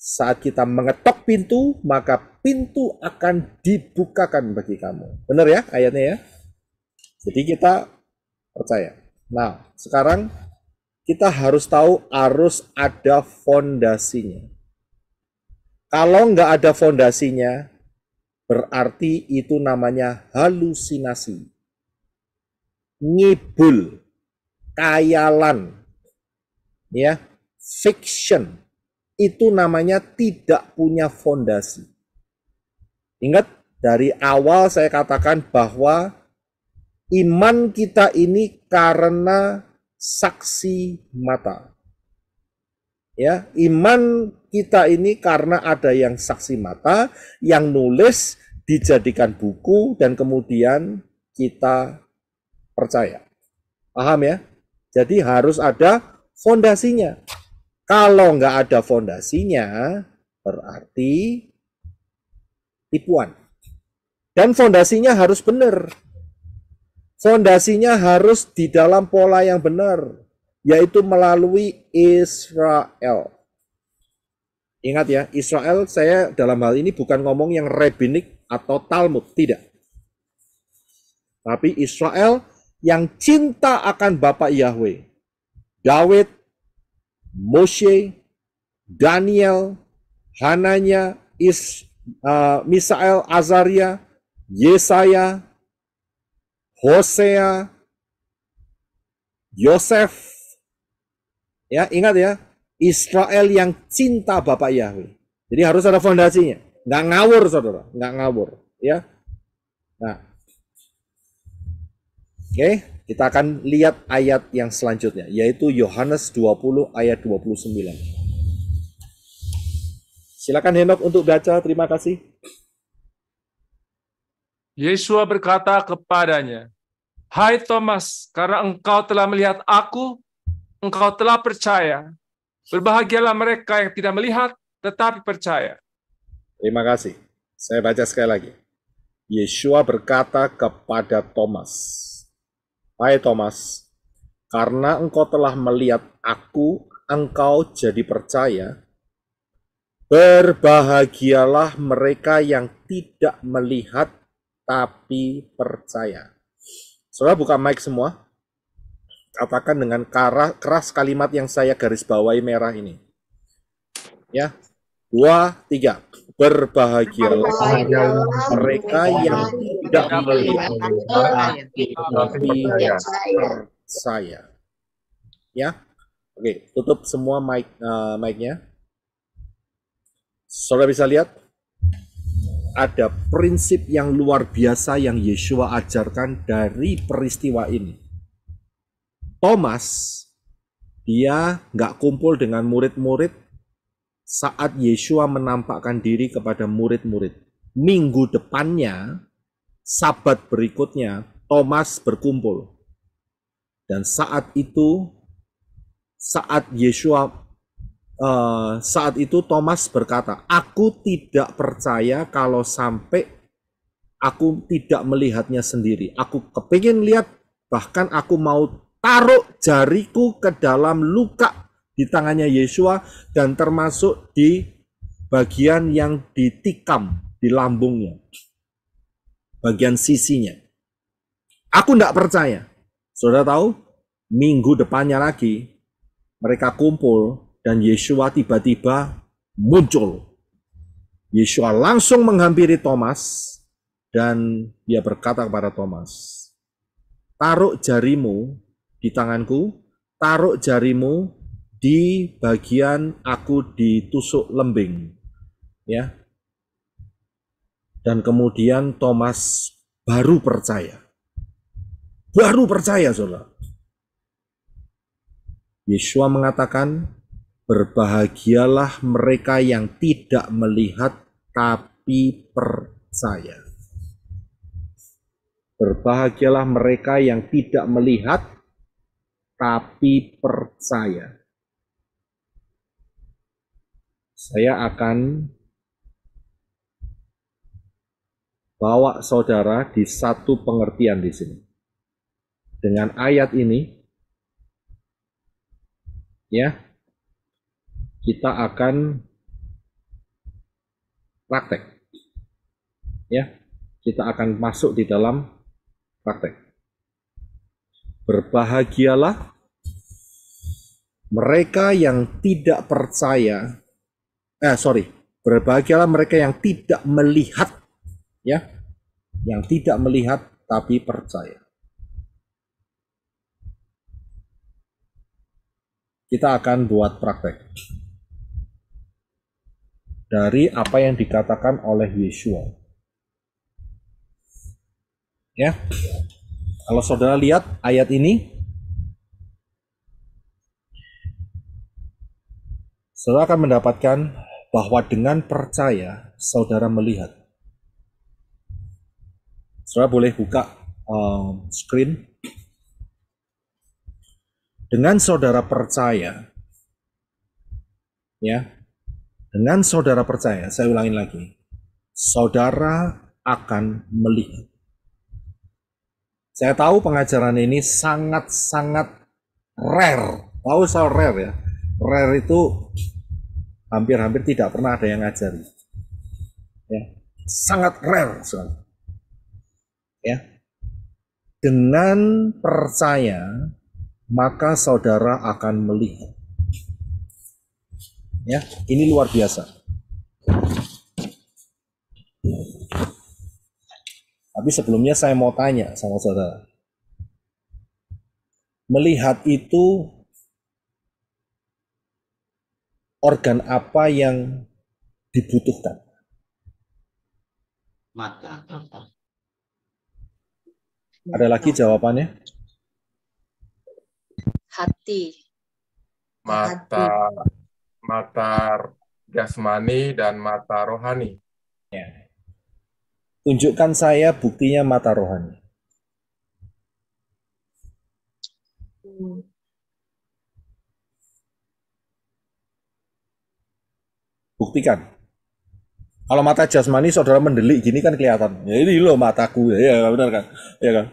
Saat kita mengetok pintu, maka pintu akan dibukakan bagi kamu. Benar ya ayatnya ya? Jadi kita percaya. Nah, sekarang kita harus tahu harus ada fondasinya. Kalau nggak ada fondasinya, berarti itu namanya halusinasi, ngibul, kayalan, ya fiction itu namanya tidak punya fondasi. Ingat dari awal saya katakan bahwa iman kita ini karena saksi mata. Ya, iman kita ini karena ada yang saksi mata, yang nulis dijadikan buku dan kemudian kita percaya. Paham ya? Jadi harus ada fondasinya. Kalau nggak ada fondasinya, berarti tipuan. Dan fondasinya harus benar. Fondasinya harus di dalam pola yang benar, yaitu melalui Israel. Ingat ya, Israel saya dalam hal ini bukan ngomong yang rabbinik atau Talmud, tidak. Tapi Israel yang cinta akan Bapak Yahweh, Dawid, Moshe, Daniel, Hananya, Is, uh, Misael, Azaria, Yesaya, Hosea, Yosef. Ya, ingat ya, Israel yang cinta Bapak Yahweh. Jadi harus ada fondasinya. Nggak ngawur, saudara. Nggak ngawur. Ya. Nah. Oke. Okay. Kita akan lihat ayat yang selanjutnya, yaitu Yohanes 20 ayat 29. Silakan Henok untuk baca, terima kasih. Yesus berkata kepadanya, Hai Thomas, karena engkau telah melihat aku, engkau telah percaya. Berbahagialah mereka yang tidak melihat, tetapi percaya. Terima kasih. Saya baca sekali lagi. Yeshua berkata kepada Thomas, Hai Thomas, karena engkau telah melihat aku, engkau jadi percaya. Berbahagialah mereka yang tidak melihat tapi percaya. Saudara buka mic semua. Katakan dengan keras kalimat yang saya garis bawahi merah ini. Ya, dua, tiga. Berbahagialah mereka yang tidak melihat saya. Ya. Oke, tutup semua mic uh, micnya nya Saudara bisa lihat ada prinsip yang luar biasa yang Yeshua ajarkan dari peristiwa ini. Thomas dia nggak kumpul dengan murid-murid saat Yeshua menampakkan diri kepada murid-murid. Minggu depannya Sabat berikutnya, Thomas berkumpul. Dan saat itu, saat Yesua, uh, eh, saat itu Thomas berkata, Aku tidak percaya kalau sampai aku tidak melihatnya sendiri. Aku kepingin lihat, bahkan aku mau taruh jariku ke dalam luka di tangannya Yesua dan termasuk di bagian yang ditikam di lambungnya bagian sisinya. Aku tidak percaya. Saudara tahu, minggu depannya lagi, mereka kumpul dan Yeshua tiba-tiba muncul. Yeshua langsung menghampiri Thomas dan dia berkata kepada Thomas, taruh jarimu di tanganku, taruh jarimu di bagian aku ditusuk lembing. Ya, dan kemudian Thomas baru percaya. Baru percaya, saudara. Yesua mengatakan, berbahagialah mereka yang tidak melihat tapi percaya. Berbahagialah mereka yang tidak melihat tapi percaya. Saya akan bawa saudara di satu pengertian di sini. Dengan ayat ini, ya, kita akan praktek. Ya, kita akan masuk di dalam praktek. Berbahagialah mereka yang tidak percaya, eh sorry, berbahagialah mereka yang tidak melihat ya yang tidak melihat tapi percaya. Kita akan buat praktek dari apa yang dikatakan oleh Yeshua. Ya. Kalau saudara lihat ayat ini Saudara akan mendapatkan bahwa dengan percaya saudara melihat Saudara boleh buka um, screen. Dengan saudara percaya, ya, dengan saudara percaya, saya ulangin lagi, saudara akan melihat. Saya tahu pengajaran ini sangat-sangat rare. Tahu soal rare ya. Rare itu hampir-hampir tidak pernah ada yang ngajari. Ya. Sangat rare. Soal ya dengan percaya maka saudara akan melihat ya ini luar biasa tapi sebelumnya saya mau tanya sama saudara melihat itu organ apa yang dibutuhkan mata ada lagi jawabannya? Hati. Mata, Hati. mata jasmani dan mata rohani. Ya. Tunjukkan saya buktinya mata rohani. Hmm. Buktikan. Kalau mata jasmani saudara mendelik gini kan kelihatan. Ya ini loh mataku, ya, ya, benar kan? Ya kan?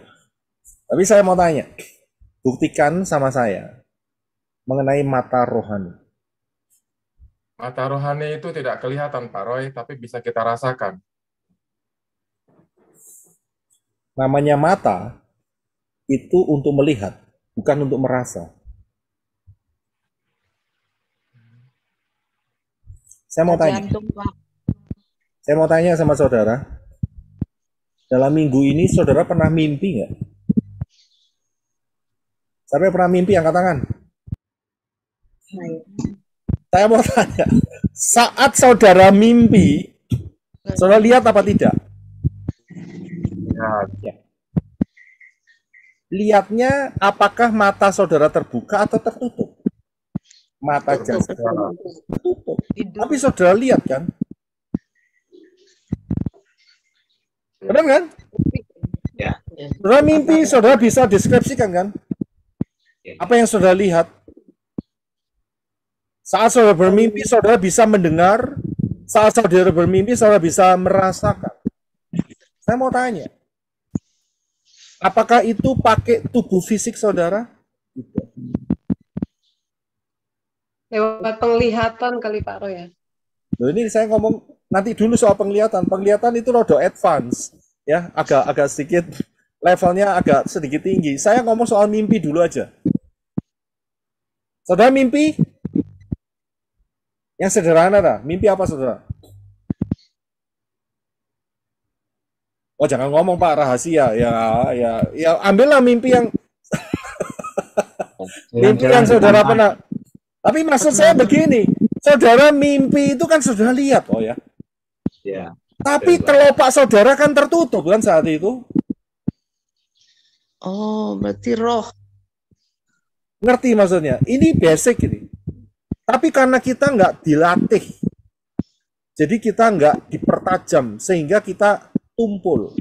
Tapi saya mau tanya, buktikan sama saya mengenai mata rohani. Mata rohani itu tidak kelihatan Pak Roy, tapi bisa kita rasakan. Namanya mata itu untuk melihat, bukan untuk merasa. Saya mau tanya. jantung, Pak saya mau tanya sama saudara, dalam minggu ini saudara pernah mimpi nggak? Sampai pernah mimpi angkat tangan? Saya mau tanya, saat saudara mimpi, saudara lihat apa tidak? Ya. ya. Lihatnya apakah mata saudara terbuka atau tertutup? Mata jasa tertutup. Tapi saudara lihat kan, Iya. Benar kan? Ya. Saudara mimpi, saudara bisa deskripsikan kan? Iya. Apa yang saudara lihat? Saat saudara bermimpi, saudara bisa mendengar. Saat saudara bermimpi, saudara bisa merasakan. Saya mau tanya, apakah itu pakai tubuh fisik saudara? Lewat penglihatan kali Pak Roy ya. Loh, ini saya ngomong nanti dulu soal penglihatan. Penglihatan itu rodo advance, ya, agak agak sedikit levelnya agak sedikit tinggi. Saya ngomong soal mimpi dulu aja. Saudara mimpi yang sederhana dah. Mimpi apa saudara? Oh jangan ngomong pak rahasia ya ya ya ambillah mimpi yang mimpi yang saudara pernah. Tapi maksud saya begini, saudara mimpi itu kan sudah lihat oh ya. Ya. Tapi telopak kelopak saudara kan tertutup kan saat itu. Oh, berarti roh. Ngerti maksudnya? Ini basic ini. Tapi karena kita nggak dilatih, jadi kita nggak dipertajam, sehingga kita tumpul.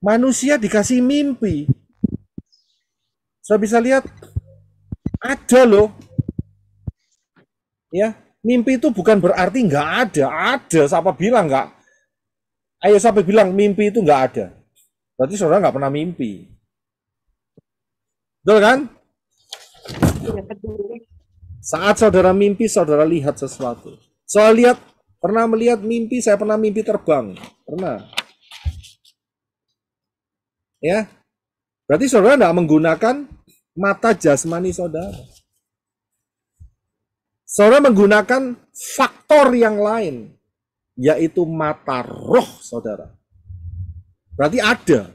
Manusia dikasih mimpi. Saya bisa lihat ada loh. Ya, mimpi itu bukan berarti nggak ada. Ada, siapa bilang nggak? Ayo siapa bilang mimpi itu nggak ada. Berarti saudara nggak pernah mimpi. Betul kan? Iya, Saat saudara mimpi, saudara lihat sesuatu. Soal lihat, pernah melihat mimpi, saya pernah mimpi terbang. Pernah. Ya, berarti saudara nggak menggunakan mata jasmani saudara. Saudara menggunakan faktor yang lain, yaitu mata roh saudara. Berarti ada.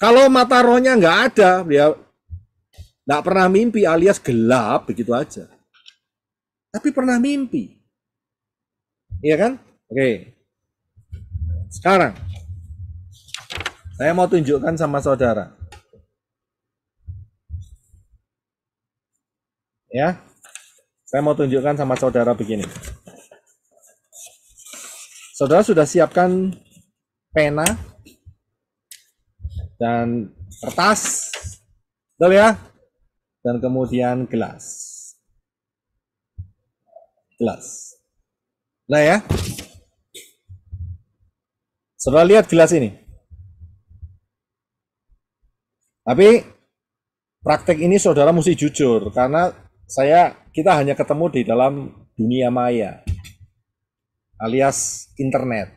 Kalau mata rohnya nggak ada, dia nggak pernah mimpi alias gelap begitu aja. Tapi pernah mimpi. Iya kan? Oke. Sekarang, saya mau tunjukkan sama saudara. Ya, saya mau tunjukkan sama saudara begini. Saudara sudah siapkan pena dan kertas, betul ya? Dan kemudian gelas. Gelas. Nah ya. Saudara lihat gelas ini. Tapi praktek ini saudara mesti jujur karena saya kita hanya ketemu di dalam dunia maya alias internet.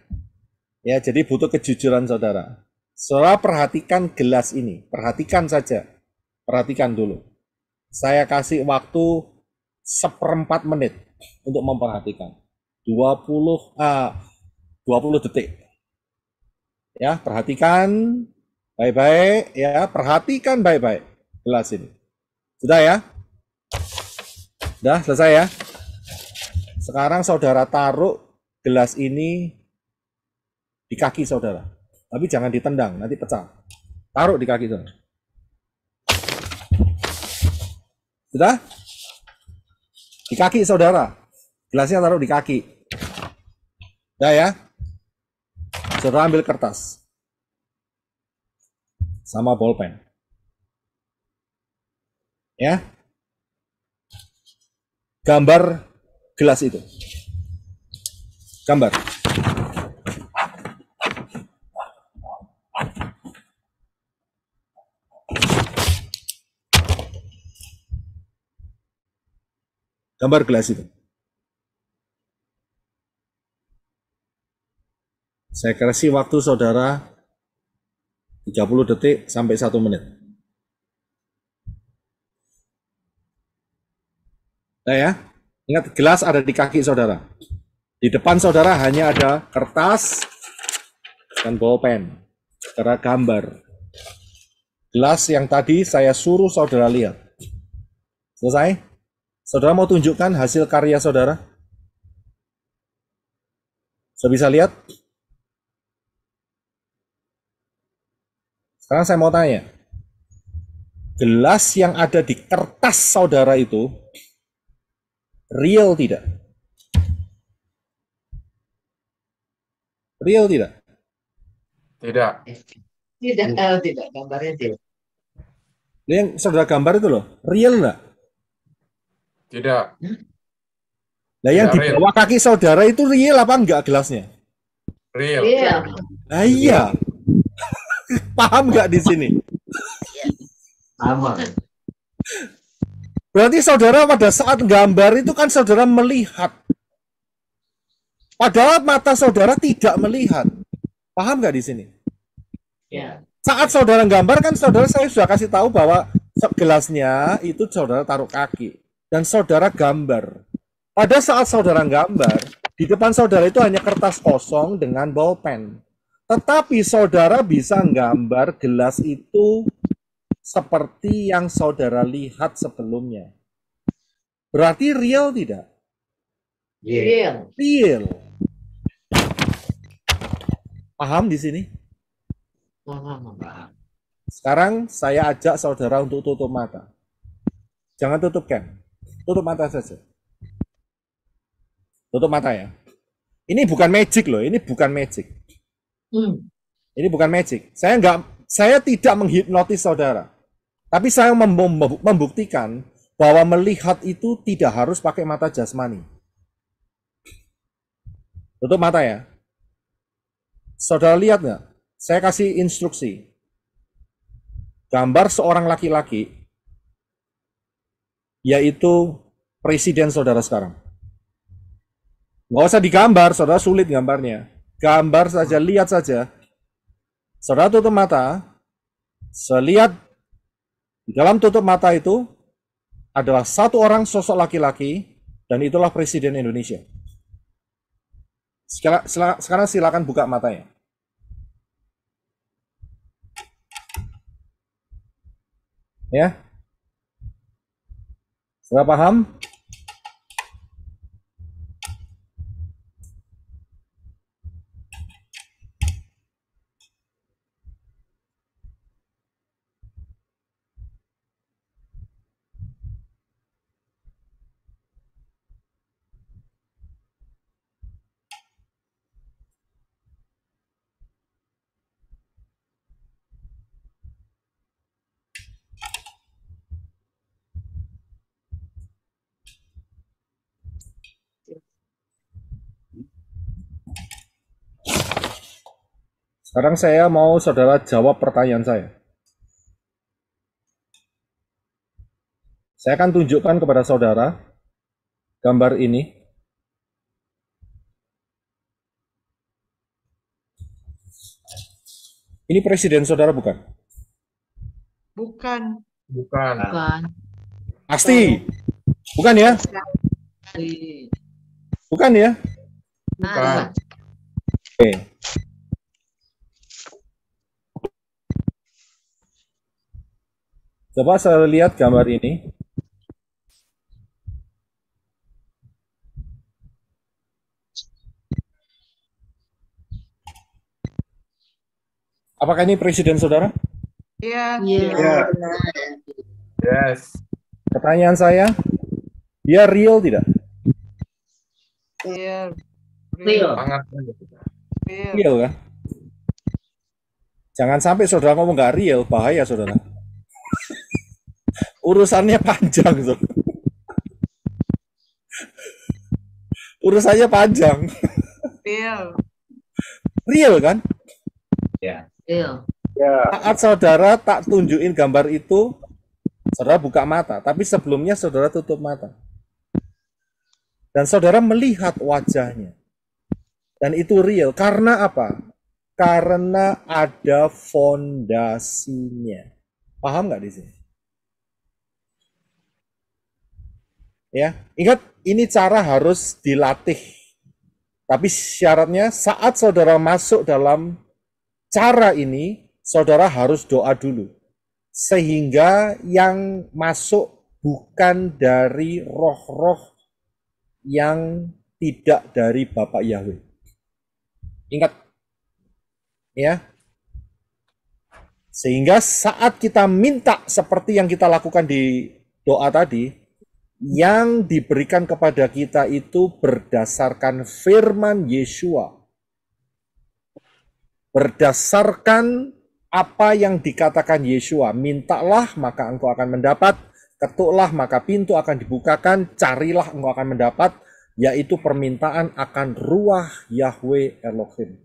Ya, jadi butuh kejujuran saudara. Saudara perhatikan gelas ini, perhatikan saja. Perhatikan dulu. Saya kasih waktu seperempat menit untuk memperhatikan. 20 ah, 20 detik. Ya, perhatikan baik-baik ya, perhatikan baik-baik gelas ini. Sudah ya? Dah selesai ya. Sekarang saudara taruh gelas ini di kaki saudara. Tapi jangan ditendang, nanti pecah. Taruh di kaki saudara. Sudah? Di kaki saudara. Gelasnya taruh di kaki. Sudah ya? Saudara ambil kertas. Sama bolpen. Ya, gambar gelas itu. Gambar. Gambar gelas itu. Saya kasih waktu saudara 30 detik sampai 1 menit. Nah ya, ingat gelas ada di kaki saudara. Di depan saudara hanya ada kertas dan bolpen, saudara gambar. Gelas yang tadi saya suruh saudara lihat. Selesai? Saudara mau tunjukkan hasil karya saudara? Saya bisa lihat? Sekarang saya mau tanya. Gelas yang ada di kertas saudara itu Real tidak? Real tidak? Tidak. Tidak, uh, tidak. Gambarnya tidak. Yang saudara gambar itu loh, real enggak? Tidak. Nah, yang di bawah kaki saudara itu real apa enggak gelasnya? Real. real. Nah, iya. <laughs> Paham enggak di sini? Paham. Iya. Berarti saudara pada saat gambar itu kan saudara melihat. Padahal mata saudara tidak melihat. Paham nggak di sini? Ya. Saat saudara gambar kan saudara saya sudah kasih tahu bahwa gelasnya itu saudara taruh kaki dan saudara gambar. Pada saat saudara gambar, di depan saudara itu hanya kertas kosong dengan bolpen. Tetapi saudara bisa gambar gelas itu seperti yang saudara lihat sebelumnya. Berarti real tidak? Real. Real. Paham di sini? Paham, paham. Sekarang saya ajak saudara untuk tutup mata. Jangan tutupkan. Tutup mata saja. Tutup mata ya. Ini bukan magic loh, ini bukan magic. Hmm. Ini bukan magic. Saya nggak, saya tidak menghipnotis saudara. Tapi saya membuktikan bahwa melihat itu tidak harus pakai mata jasmani. Tutup mata ya. Saudara lihat nggak? Saya kasih instruksi. Gambar seorang laki-laki, yaitu presiden saudara sekarang. Nggak usah digambar, saudara sulit gambarnya. Gambar saja, lihat saja. Saudara tutup mata, selihat di dalam tutup mata itu adalah satu orang sosok laki-laki dan itulah Presiden Indonesia. Sekarang silakan buka matanya. Ya, sudah paham? Sekarang saya mau saudara jawab pertanyaan saya. Saya akan tunjukkan kepada saudara gambar ini. Ini presiden saudara bukan? Bukan. Bukan. Bukan. Pasti. Bukan ya? Bukan ya? Nah, bukan. Oke. Okay. Coba saya lihat gambar ini. Apakah ini presiden saudara? Iya. Yeah. Yeah. Yes. Pertanyaan saya, dia real tidak? Real. Iya. Real. Sangat real. Real kan? Jangan sampai saudara ngomong nggak real, bahaya saudara urusannya panjang tuh. urusannya panjang. Real. Real kan? Ya. Real. Ya. Saat saudara tak tunjukin gambar itu, saudara buka mata. Tapi sebelumnya saudara tutup mata. Dan saudara melihat wajahnya. Dan itu real. Karena apa? Karena ada fondasinya. Paham nggak di sini? Ya, ingat ini cara harus dilatih. Tapi syaratnya saat saudara masuk dalam cara ini, saudara harus doa dulu. Sehingga yang masuk bukan dari roh-roh yang tidak dari Bapak Yahweh. Ingat. Ya. Sehingga saat kita minta seperti yang kita lakukan di doa tadi, yang diberikan kepada kita itu berdasarkan firman Yeshua. Berdasarkan apa yang dikatakan Yeshua, mintalah maka engkau akan mendapat, ketuklah maka pintu akan dibukakan, carilah engkau akan mendapat, yaitu permintaan akan ruah Yahweh Elohim.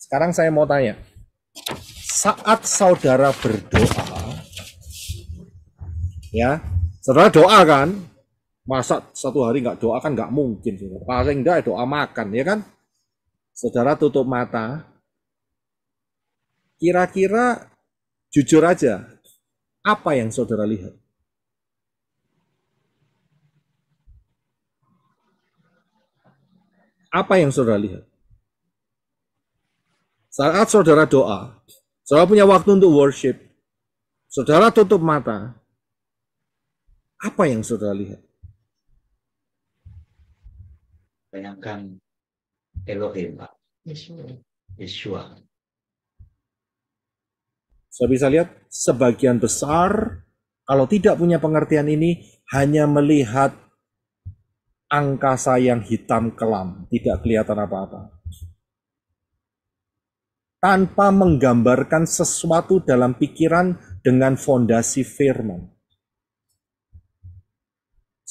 Sekarang saya mau tanya, saat saudara berdoa, ya saudara doa kan masa satu hari nggak doa kan nggak mungkin saudara. paling enggak ya doa makan ya kan saudara tutup mata kira-kira jujur aja apa yang saudara lihat apa yang saudara lihat saat saudara doa saudara punya waktu untuk worship saudara tutup mata apa yang saudara lihat? Bayangkan Elohim, Pak. Yeshua. Saya bisa lihat sebagian besar kalau tidak punya pengertian ini hanya melihat angkasa yang hitam kelam, tidak kelihatan apa-apa. Tanpa menggambarkan sesuatu dalam pikiran dengan fondasi firman.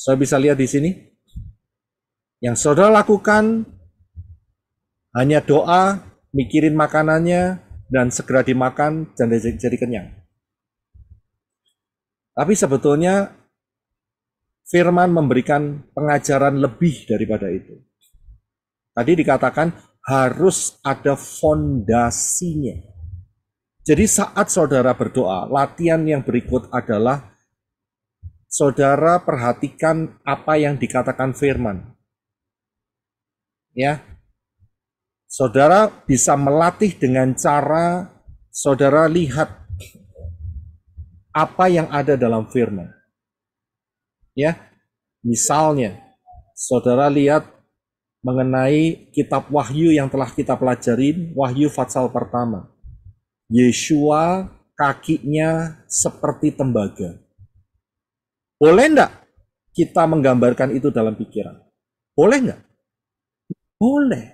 Saya bisa lihat di sini. Yang saudara lakukan hanya doa, mikirin makanannya, dan segera dimakan dan jadi kenyang. Tapi sebetulnya firman memberikan pengajaran lebih daripada itu. Tadi dikatakan harus ada fondasinya. Jadi saat saudara berdoa, latihan yang berikut adalah saudara perhatikan apa yang dikatakan firman. Ya. Saudara bisa melatih dengan cara saudara lihat apa yang ada dalam firman. Ya. Misalnya, saudara lihat mengenai kitab Wahyu yang telah kita pelajarin, Wahyu Fatsal pertama. Yeshua kakinya seperti tembaga boleh enggak kita menggambarkan itu dalam pikiran? Boleh enggak? Boleh.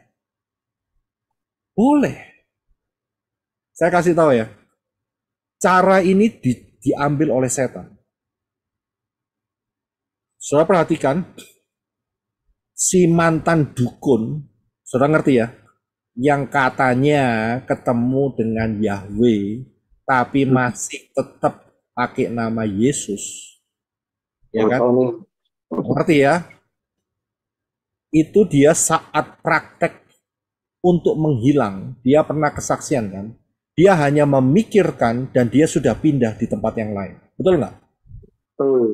Boleh. Saya kasih tahu ya. Cara ini di, diambil oleh setan. Saudara perhatikan, si mantan dukun, saudara ngerti ya, yang katanya ketemu dengan Yahweh, tapi masih tetap pakai nama Yesus, ya kan? Berarti ya, itu dia saat praktek untuk menghilang, dia pernah kesaksian kan? Dia hanya memikirkan dan dia sudah pindah di tempat yang lain. Betul nggak? Betul.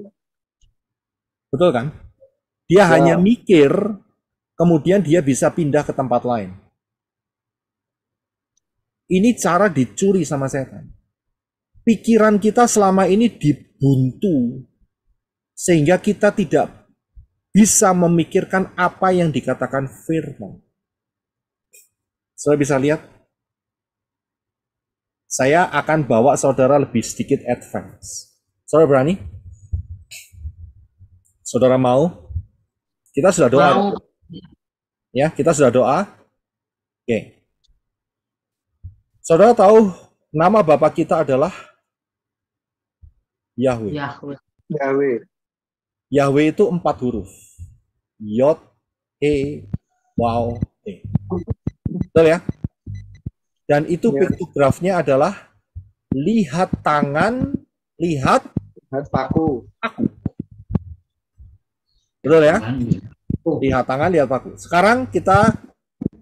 Betul kan? Dia ya. hanya mikir, kemudian dia bisa pindah ke tempat lain. Ini cara dicuri sama setan. Pikiran kita selama ini dibuntu sehingga kita tidak bisa memikirkan apa yang dikatakan firman. Saudara bisa lihat, saya akan bawa saudara lebih sedikit advance. Saudara berani? Saudara mau? Kita sudah doa. Mau. Ya, kita sudah doa. Oke. Saudara tahu nama Bapak kita adalah Yahweh. Yahweh. Yahweh. Yahweh itu empat huruf. Yod, E, Wow, E. Betul ya? Dan itu ya. piktografnya adalah lihat tangan, lihat, lihat paku. Paku. Betul ya? Iya. Lihat tangan, lihat paku. Sekarang kita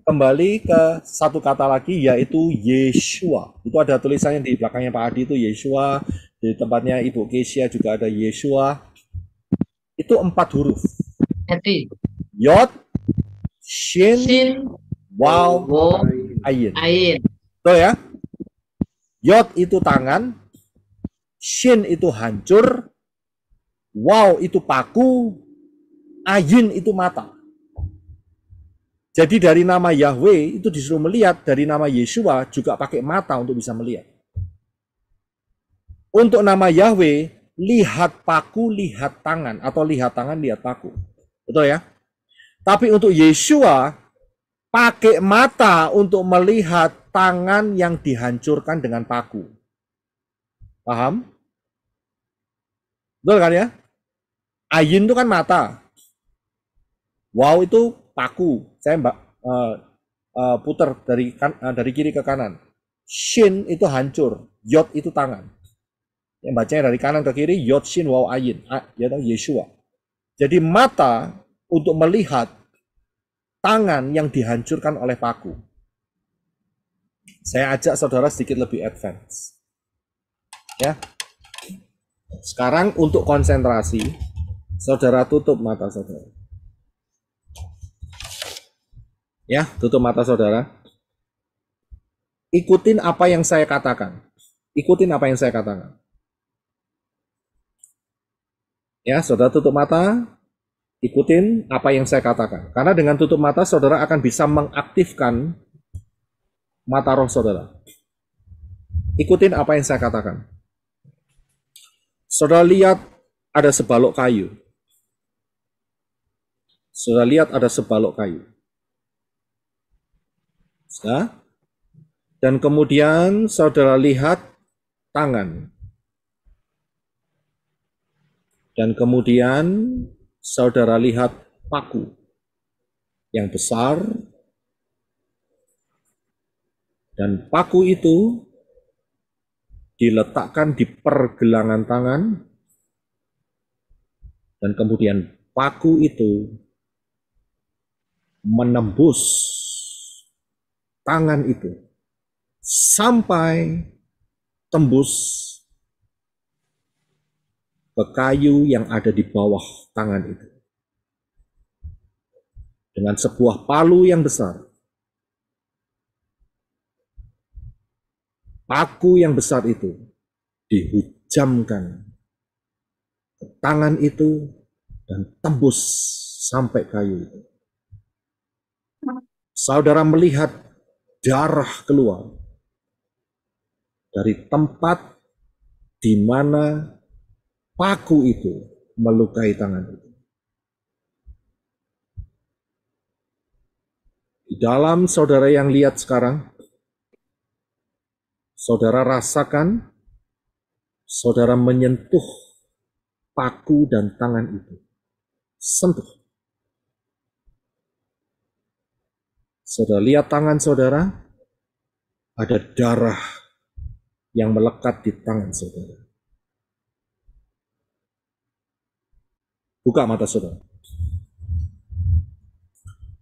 kembali ke satu kata lagi yaitu Yeshua. Itu ada tulisannya di belakangnya Pak Adi itu Yeshua, di tempatnya Ibu Kesia juga ada Yeshua itu empat huruf. Hati. Yod, shin, shin wow, ayin. Ayin. Tuh ya? Yod itu tangan, shin itu hancur, wow itu paku, ayin itu mata. Jadi dari nama Yahweh itu disuruh melihat, dari nama Yeshua juga pakai mata untuk bisa melihat. Untuk nama Yahweh lihat paku, lihat tangan, atau lihat tangan, lihat paku. Betul ya? Tapi untuk Yeshua, pakai mata untuk melihat tangan yang dihancurkan dengan paku. Paham? Betul kan ya? Ayin itu kan mata. Wow itu paku. Saya mbak uh, uh, putar dari kan, uh, dari kiri ke kanan. Shin itu hancur. Yod itu tangan. Yang bacanya dari kanan ke kiri, Yotshin Wow Ayin. yaitu ah, Yeshua. Jadi mata untuk melihat tangan yang dihancurkan oleh paku. Saya ajak saudara sedikit lebih advance. Ya. Sekarang untuk konsentrasi, saudara tutup mata saudara. Ya, tutup mata saudara. Ikutin apa yang saya katakan. Ikutin apa yang saya katakan. Ya, saudara tutup mata, ikutin apa yang saya katakan. Karena dengan tutup mata, saudara akan bisa mengaktifkan mata roh saudara. Ikutin apa yang saya katakan. Saudara lihat ada sebalok kayu. Saudara lihat ada sebalok kayu. Sudah? Dan kemudian saudara lihat tangan. Dan kemudian saudara lihat paku yang besar dan paku itu diletakkan di pergelangan tangan dan kemudian paku itu menembus tangan itu sampai tembus ke kayu yang ada di bawah tangan itu. Dengan sebuah palu yang besar, paku yang besar itu dihujamkan ke tangan itu dan tembus sampai kayu itu. Saudara melihat darah keluar dari tempat di mana paku itu melukai tangan itu. Di dalam saudara yang lihat sekarang, saudara rasakan, saudara menyentuh paku dan tangan itu. Sentuh. Saudara lihat tangan saudara, ada darah yang melekat di tangan saudara. Buka mata saudara.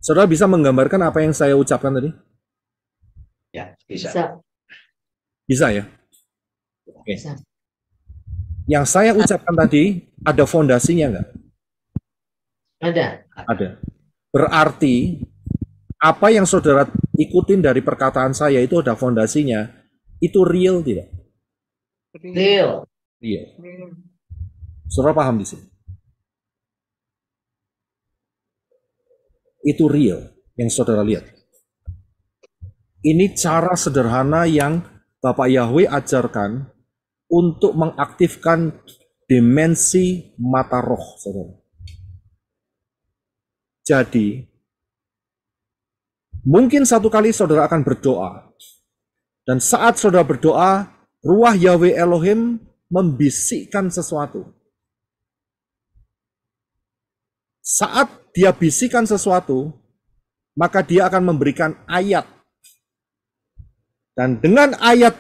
Saudara bisa menggambarkan apa yang saya ucapkan tadi? Ya, bisa. Bisa, bisa ya? Oke. Bisa. Yang saya ucapkan tadi, ada fondasinya nggak? Ada. Ada. Berarti, apa yang saudara ikutin dari perkataan saya itu ada fondasinya, itu real tidak? Real. Iya. Saudara paham di sini? itu real yang saudara lihat. Ini cara sederhana yang Bapak Yahweh ajarkan untuk mengaktifkan dimensi mata roh, saudara. Jadi, mungkin satu kali saudara akan berdoa, dan saat saudara berdoa, ruah Yahweh Elohim membisikkan sesuatu. Saat dia bisikan sesuatu, maka dia akan memberikan ayat. Dan dengan ayat,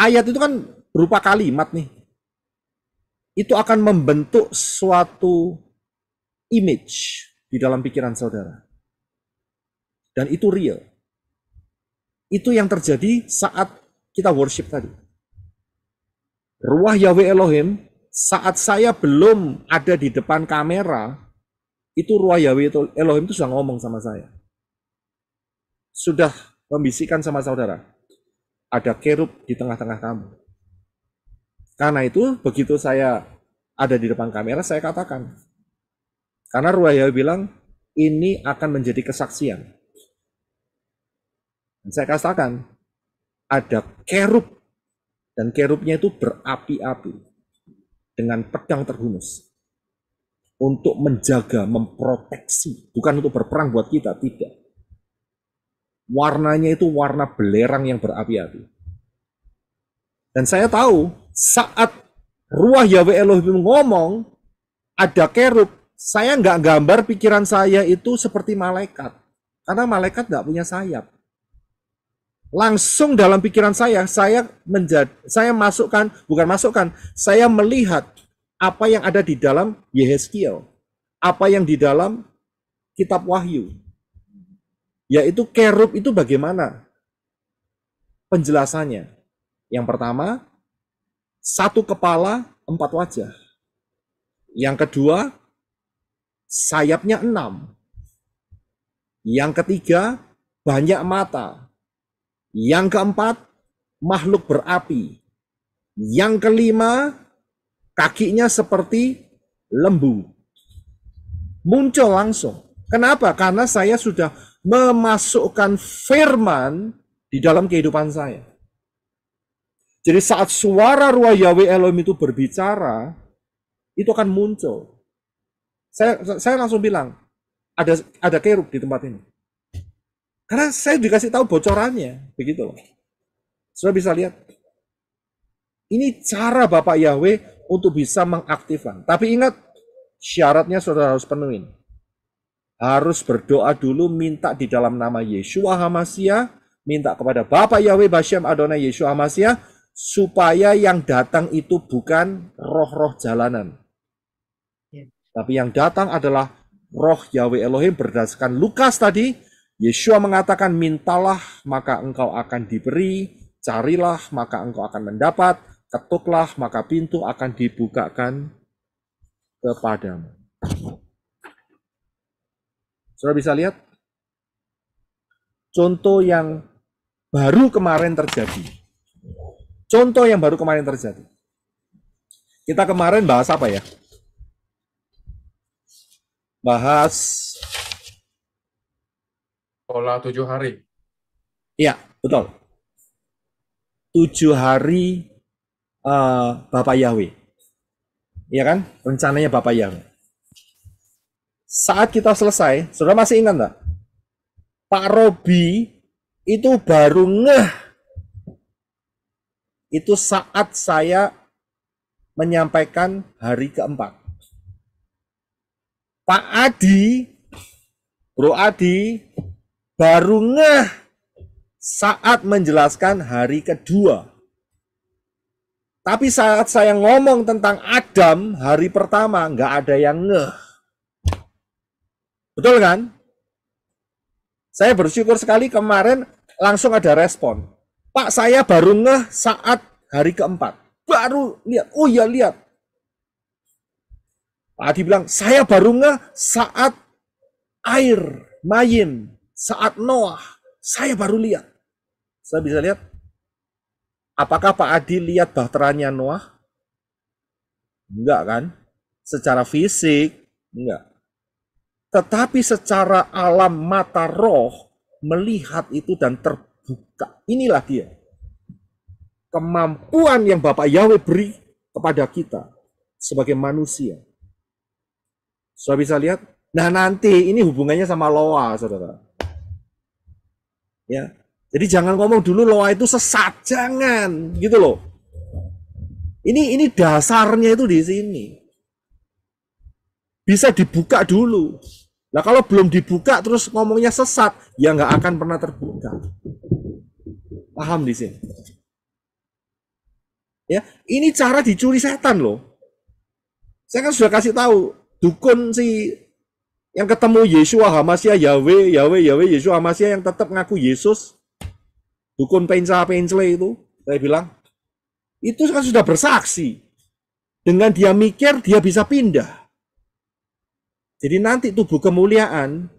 ayat itu kan berupa kalimat nih. Itu akan membentuk suatu image di dalam pikiran saudara. Dan itu real. Itu yang terjadi saat kita worship tadi. Ruah Yahweh Elohim saat saya belum ada di depan kamera, itu ruah Yahweh itu Elohim itu sudah ngomong sama saya. Sudah membisikkan sama saudara. Ada kerub di tengah-tengah kamu. Karena itu begitu saya ada di depan kamera saya katakan. Karena ruah Yahweh bilang ini akan menjadi kesaksian. Dan saya katakan ada kerub dan kerubnya itu berapi-api dengan pedang terhunus untuk menjaga, memproteksi, bukan untuk berperang buat kita, tidak. Warnanya itu warna belerang yang berapi-api. Dan saya tahu saat ruah Yahweh Elohim ngomong, ada kerub, saya nggak gambar pikiran saya itu seperti malaikat. Karena malaikat nggak punya sayap. Langsung dalam pikiran saya, saya menjadi, saya masukkan, bukan masukkan, saya melihat apa yang ada di dalam Yehezkiel, apa yang di dalam kitab Wahyu. Yaitu kerub itu bagaimana? Penjelasannya. Yang pertama, satu kepala, empat wajah. Yang kedua, sayapnya enam. Yang ketiga, banyak mata. Yang keempat, makhluk berapi. Yang kelima, Kakinya seperti lembu. Muncul langsung. Kenapa? Karena saya sudah memasukkan firman di dalam kehidupan saya. Jadi saat suara ruah Yahweh Elohim itu berbicara, itu akan muncul. Saya, saya langsung bilang, ada ada kerub di tempat ini. Karena saya dikasih tahu bocorannya, begitu loh. Sudah bisa lihat. Ini cara Bapak Yahweh untuk bisa mengaktifkan. Tapi ingat, syaratnya saudara harus penuhi, Harus berdoa dulu, minta di dalam nama Yeshua Hamasya, minta kepada Bapak Yahweh Basyam Adonai Yeshua Hamasya, supaya yang datang itu bukan roh-roh jalanan. Ya. Tapi yang datang adalah roh Yahweh Elohim berdasarkan Lukas tadi. Yeshua mengatakan, mintalah maka engkau akan diberi, carilah maka engkau akan mendapat, ketuklah maka pintu akan dibukakan kepadamu. Saudara bisa lihat contoh yang baru kemarin terjadi. Contoh yang baru kemarin terjadi. Kita kemarin bahas apa ya? Bahas pola tujuh hari. Iya, betul. Tujuh hari uh, Bapak Yahweh. Iya kan? Rencananya Bapak Yahweh. Saat kita selesai, sudah masih ingat enggak? Pak Robi itu baru ngeh. Itu saat saya menyampaikan hari keempat. Pak Adi, Bro Adi, baru ngeh saat menjelaskan hari kedua. Tapi saat saya ngomong tentang Adam hari pertama, nggak ada yang ngeh. Betul kan? Saya bersyukur sekali kemarin langsung ada respon. Pak, saya baru ngeh saat hari keempat. Baru lihat, oh iya lihat. Pak Adi bilang, saya baru ngeh saat air, main, saat Noah. Saya baru lihat. Saya bisa lihat, Apakah Pak Adi lihat bahteranya Noah? Enggak kan? Secara fisik, enggak. Tetapi secara alam mata roh, melihat itu dan terbuka. Inilah dia. Kemampuan yang Bapak Yahweh beri kepada kita sebagai manusia. Saudara bisa lihat? Nah nanti ini hubungannya sama Loa, saudara. Ya, jadi jangan ngomong dulu loa itu sesat, jangan gitu loh. Ini ini dasarnya itu di sini. Bisa dibuka dulu. Nah kalau belum dibuka terus ngomongnya sesat, ya nggak akan pernah terbuka. Paham di sini? Ya, ini cara dicuri setan loh. Saya kan sudah kasih tahu dukun si yang ketemu Yesus, Hamasya Yahweh Yahweh Yahweh Yesus, Hamasya yang tetap ngaku Yesus dukun pencah pencle itu, saya bilang, itu kan sudah bersaksi. Dengan dia mikir, dia bisa pindah. Jadi nanti tubuh kemuliaan,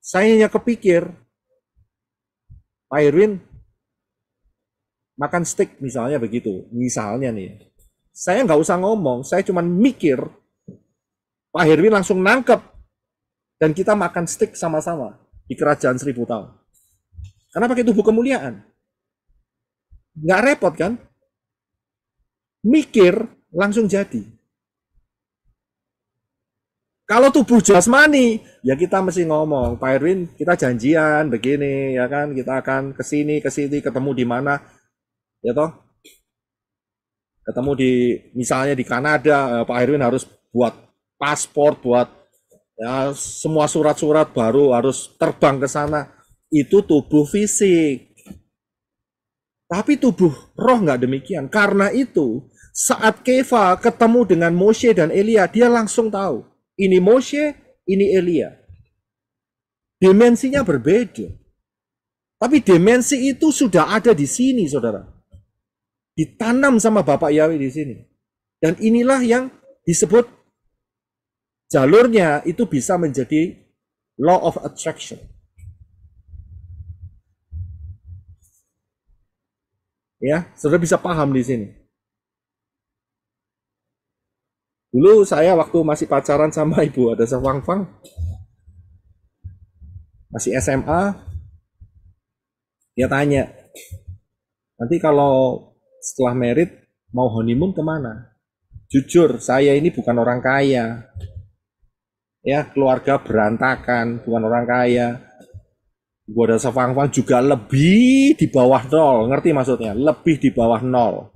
saya hanya kepikir, Pak Irwin, makan steak misalnya begitu, misalnya nih. Saya nggak usah ngomong, saya cuma mikir, Pak Irwin langsung nangkep, dan kita makan steak sama-sama di kerajaan seribu tahun. Karena pakai tubuh kemuliaan. Nggak repot kan? Mikir langsung jadi. Kalau tubuh jasmani, ya kita mesti ngomong, Pak Erwin, kita janjian begini, ya kan? Kita akan ke sini, ke sini, ketemu di mana, ya toh? Ketemu di, misalnya di Kanada, eh, Pak Erwin harus buat paspor, buat ya, semua surat-surat baru harus terbang ke sana itu tubuh fisik. Tapi tubuh roh nggak demikian. Karena itu saat Keva ketemu dengan Moshe dan Elia, dia langsung tahu. Ini Moshe, ini Elia. Dimensinya berbeda. Tapi dimensi itu sudah ada di sini, saudara. Ditanam sama Bapak Yahweh di sini. Dan inilah yang disebut jalurnya itu bisa menjadi law of attraction. Ya, sudah bisa paham di sini. Dulu saya waktu masih pacaran sama ibu ada Wang Fang, masih SMA, dia tanya, nanti kalau setelah merit mau honeymoon kemana? Jujur, saya ini bukan orang kaya. Ya, keluarga berantakan, bukan orang kaya Gua Dasa Fang juga lebih di bawah nol, ngerti maksudnya? Lebih di bawah nol.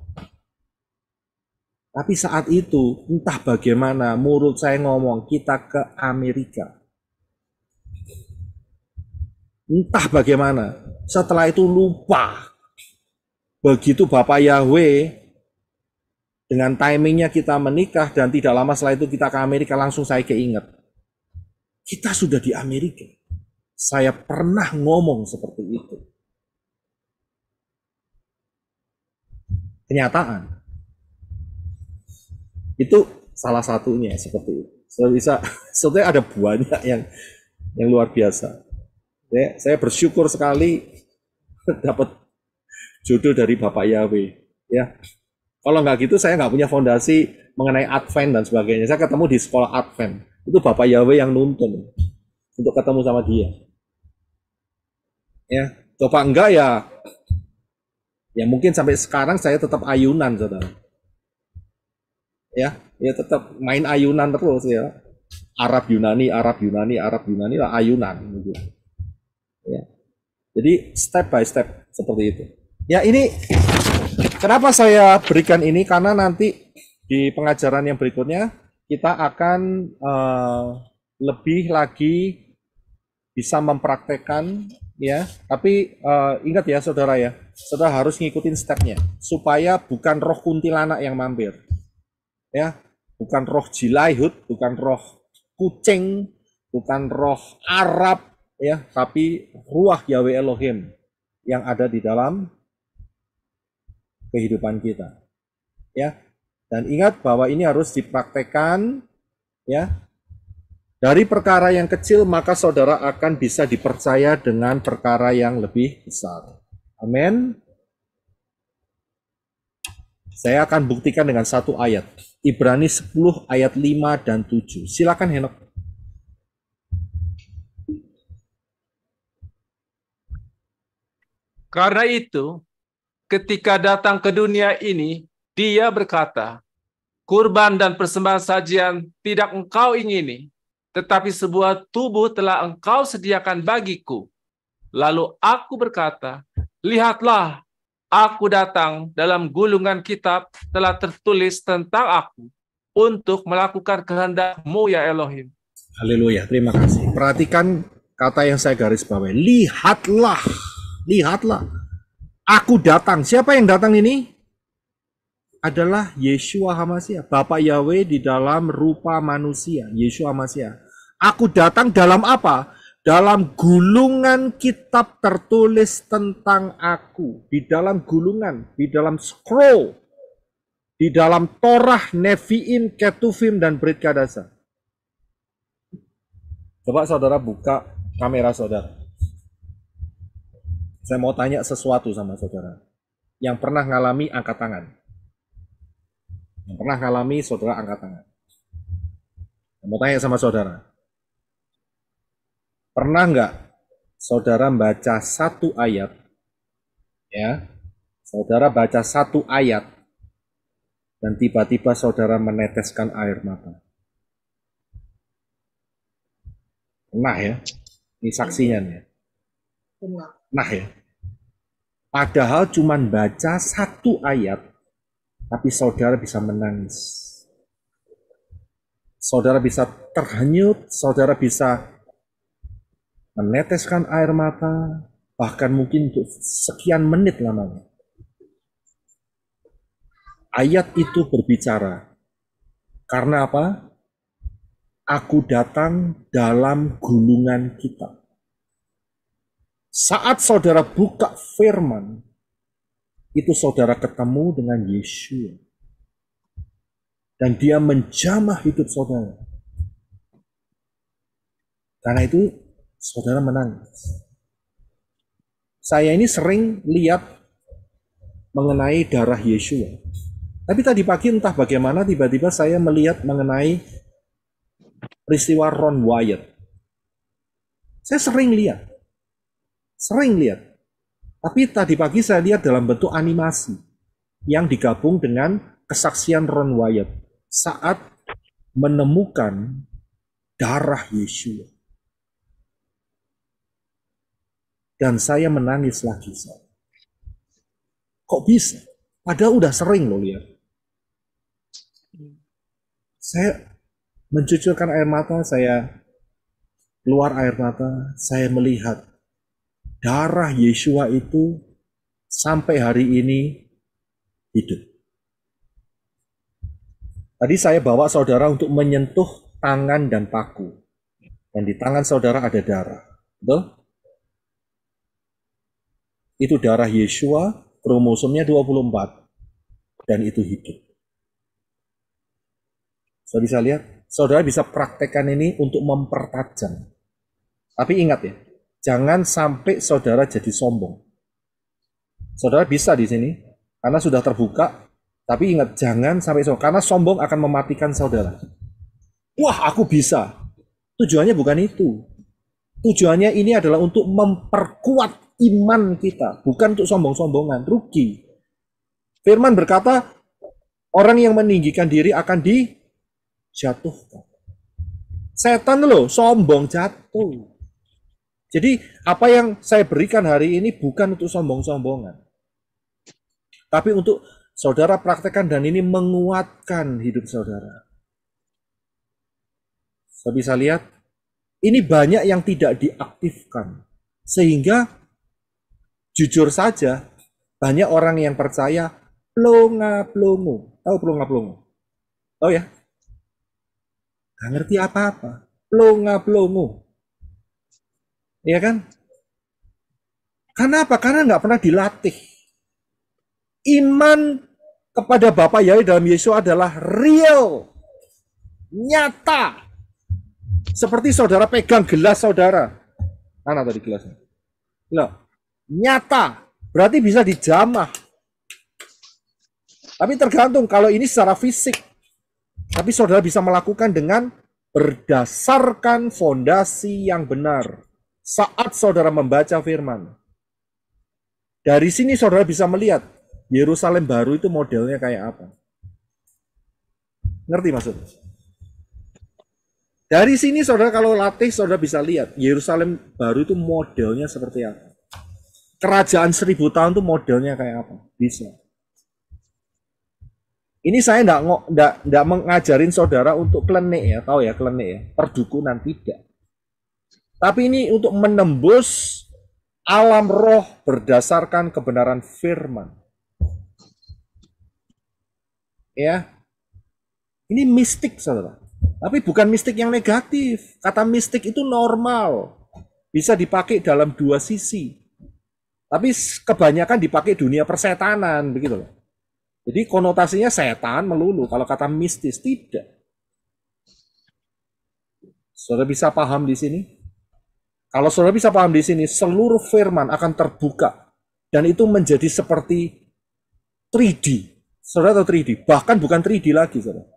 Tapi saat itu, entah bagaimana, menurut saya ngomong, kita ke Amerika. Entah bagaimana, setelah itu lupa. Begitu Bapak Yahweh, dengan timingnya kita menikah dan tidak lama setelah itu kita ke Amerika, langsung saya keinget. Kita sudah di Amerika. Saya pernah ngomong seperti itu. Kenyataan. Itu salah satunya seperti itu. Saya bisa, <laughs> sebetulnya ada banyak yang yang luar biasa. Saya, saya bersyukur sekali <laughs> dapat jodoh dari Bapak Yahweh. Ya, kalau nggak gitu saya nggak punya fondasi mengenai Advent dan sebagainya. Saya ketemu di sekolah Advent. Itu Bapak Yahweh yang nuntun untuk ketemu sama dia ya coba enggak ya ya mungkin sampai sekarang saya tetap ayunan saudara ya ya tetap main ayunan terus ya Arab Yunani Arab Yunani Arab Yunani lah ayunan gitu. ya jadi step by step seperti itu ya ini kenapa saya berikan ini karena nanti di pengajaran yang berikutnya kita akan uh, lebih lagi bisa mempraktekkan ya tapi uh, ingat ya saudara ya saudara harus ngikutin stepnya supaya bukan roh kuntilanak yang mampir ya bukan roh jilaihut bukan roh kucing bukan roh Arab ya tapi ruah Yahweh Elohim yang ada di dalam kehidupan kita ya dan ingat bahwa ini harus dipraktekkan ya dari perkara yang kecil, maka saudara akan bisa dipercaya dengan perkara yang lebih besar. Amin. Saya akan buktikan dengan satu ayat. Ibrani 10 ayat 5 dan 7. Silakan Henok. Karena itu, ketika datang ke dunia ini, dia berkata, kurban dan persembahan sajian tidak engkau ingini, tetapi sebuah tubuh telah engkau sediakan bagiku. Lalu aku berkata, lihatlah, aku datang dalam gulungan kitab telah tertulis tentang aku untuk melakukan kehendakmu ya Elohim. Haleluya, terima kasih. Perhatikan kata yang saya garis bawahi. Lihatlah, lihatlah. Aku datang. Siapa yang datang ini? adalah Yeshua HaMasiah, Bapak Yahweh di dalam rupa manusia, Yeshua HaMasiah. Aku datang dalam apa? Dalam gulungan kitab tertulis tentang aku, di dalam gulungan, di dalam scroll, di dalam Torah, Nevi'im, Ketuvim, dan Brit Kadasa. Coba saudara buka kamera saudara. Saya mau tanya sesuatu sama saudara. Yang pernah ngalami angkat tangan yang hmm. pernah alami saudara angkat tangan. Mau tanya sama saudara, pernah nggak saudara baca satu ayat, ya, saudara baca satu ayat, dan tiba-tiba saudara meneteskan air mata. Pernah ya, ini saksinya nih. Ya. Pernah ya. Padahal cuman baca satu ayat, tapi saudara bisa menangis. Saudara bisa terhanyut, saudara bisa meneteskan air mata, bahkan mungkin untuk sekian menit lamanya. Ayat itu berbicara. Karena apa? Aku datang dalam gulungan kita. Saat saudara buka firman, itu saudara ketemu dengan Yesus Dan dia menjamah hidup saudara. Karena itu saudara menangis. Saya ini sering lihat mengenai darah Yesus, Tapi tadi pagi entah bagaimana tiba-tiba saya melihat mengenai peristiwa Ron Wyatt. Saya sering lihat. Sering lihat. Tapi tadi pagi saya lihat dalam bentuk animasi yang digabung dengan kesaksian Ron Wyatt saat menemukan darah Yeshua. Dan saya menangis lagi. Saya. Kok bisa? Padahal udah sering loh lihat. Saya mencucurkan air mata, saya keluar air mata, saya melihat darah Yesua itu sampai hari ini hidup. Tadi saya bawa saudara untuk menyentuh tangan dan paku. Dan di tangan saudara ada darah. Betul? Itu darah Yesua, kromosomnya 24. Dan itu hidup. Saudara bisa lihat, saudara bisa praktekkan ini untuk mempertajam. Tapi ingat ya, Jangan sampai saudara jadi sombong. Saudara bisa di sini, karena sudah terbuka, tapi ingat, jangan sampai sombong. Karena sombong akan mematikan saudara. Wah, aku bisa. Tujuannya bukan itu. Tujuannya ini adalah untuk memperkuat iman kita. Bukan untuk sombong-sombongan. Rugi. Firman berkata, orang yang meninggikan diri akan dijatuhkan. Setan loh, sombong jatuh. Jadi apa yang saya berikan hari ini bukan untuk sombong-sombongan. Tapi untuk saudara praktekkan dan ini menguatkan hidup saudara. Saya bisa lihat, ini banyak yang tidak diaktifkan. Sehingga jujur saja, banyak orang yang percaya plonga-plongo. Tahu plonga-plongo? Tahu ya? Gak ngerti apa-apa. Plonga-plongo. Iya kan? Karena apa? Karena nggak pernah dilatih. Iman kepada Bapak Yahweh dalam Yesus adalah real, nyata. Seperti saudara pegang gelas saudara. Mana tadi gelasnya? Loh, nyata. Berarti bisa dijamah. Tapi tergantung kalau ini secara fisik. Tapi saudara bisa melakukan dengan berdasarkan fondasi yang benar saat saudara membaca firman. Dari sini saudara bisa melihat Yerusalem baru itu modelnya kayak apa. Ngerti maksudnya? Dari sini saudara kalau latih saudara bisa lihat Yerusalem baru itu modelnya seperti apa. Kerajaan seribu tahun itu modelnya kayak apa? Bisa. Ini saya enggak, enggak, enggak mengajarin saudara untuk klenik ya, tahu ya klenik ya, perdukunan tidak. Tapi ini untuk menembus alam roh berdasarkan kebenaran firman. Ya. Ini mistik, Saudara. Tapi bukan mistik yang negatif. Kata mistik itu normal. Bisa dipakai dalam dua sisi. Tapi kebanyakan dipakai dunia persetanan, begitu loh. Jadi konotasinya setan melulu kalau kata mistis tidak. Saudara bisa paham di sini? Kalau saudara bisa paham di sini, seluruh firman akan terbuka dan itu menjadi seperti 3D. Saudara tahu 3D, bahkan bukan 3D lagi, saudara.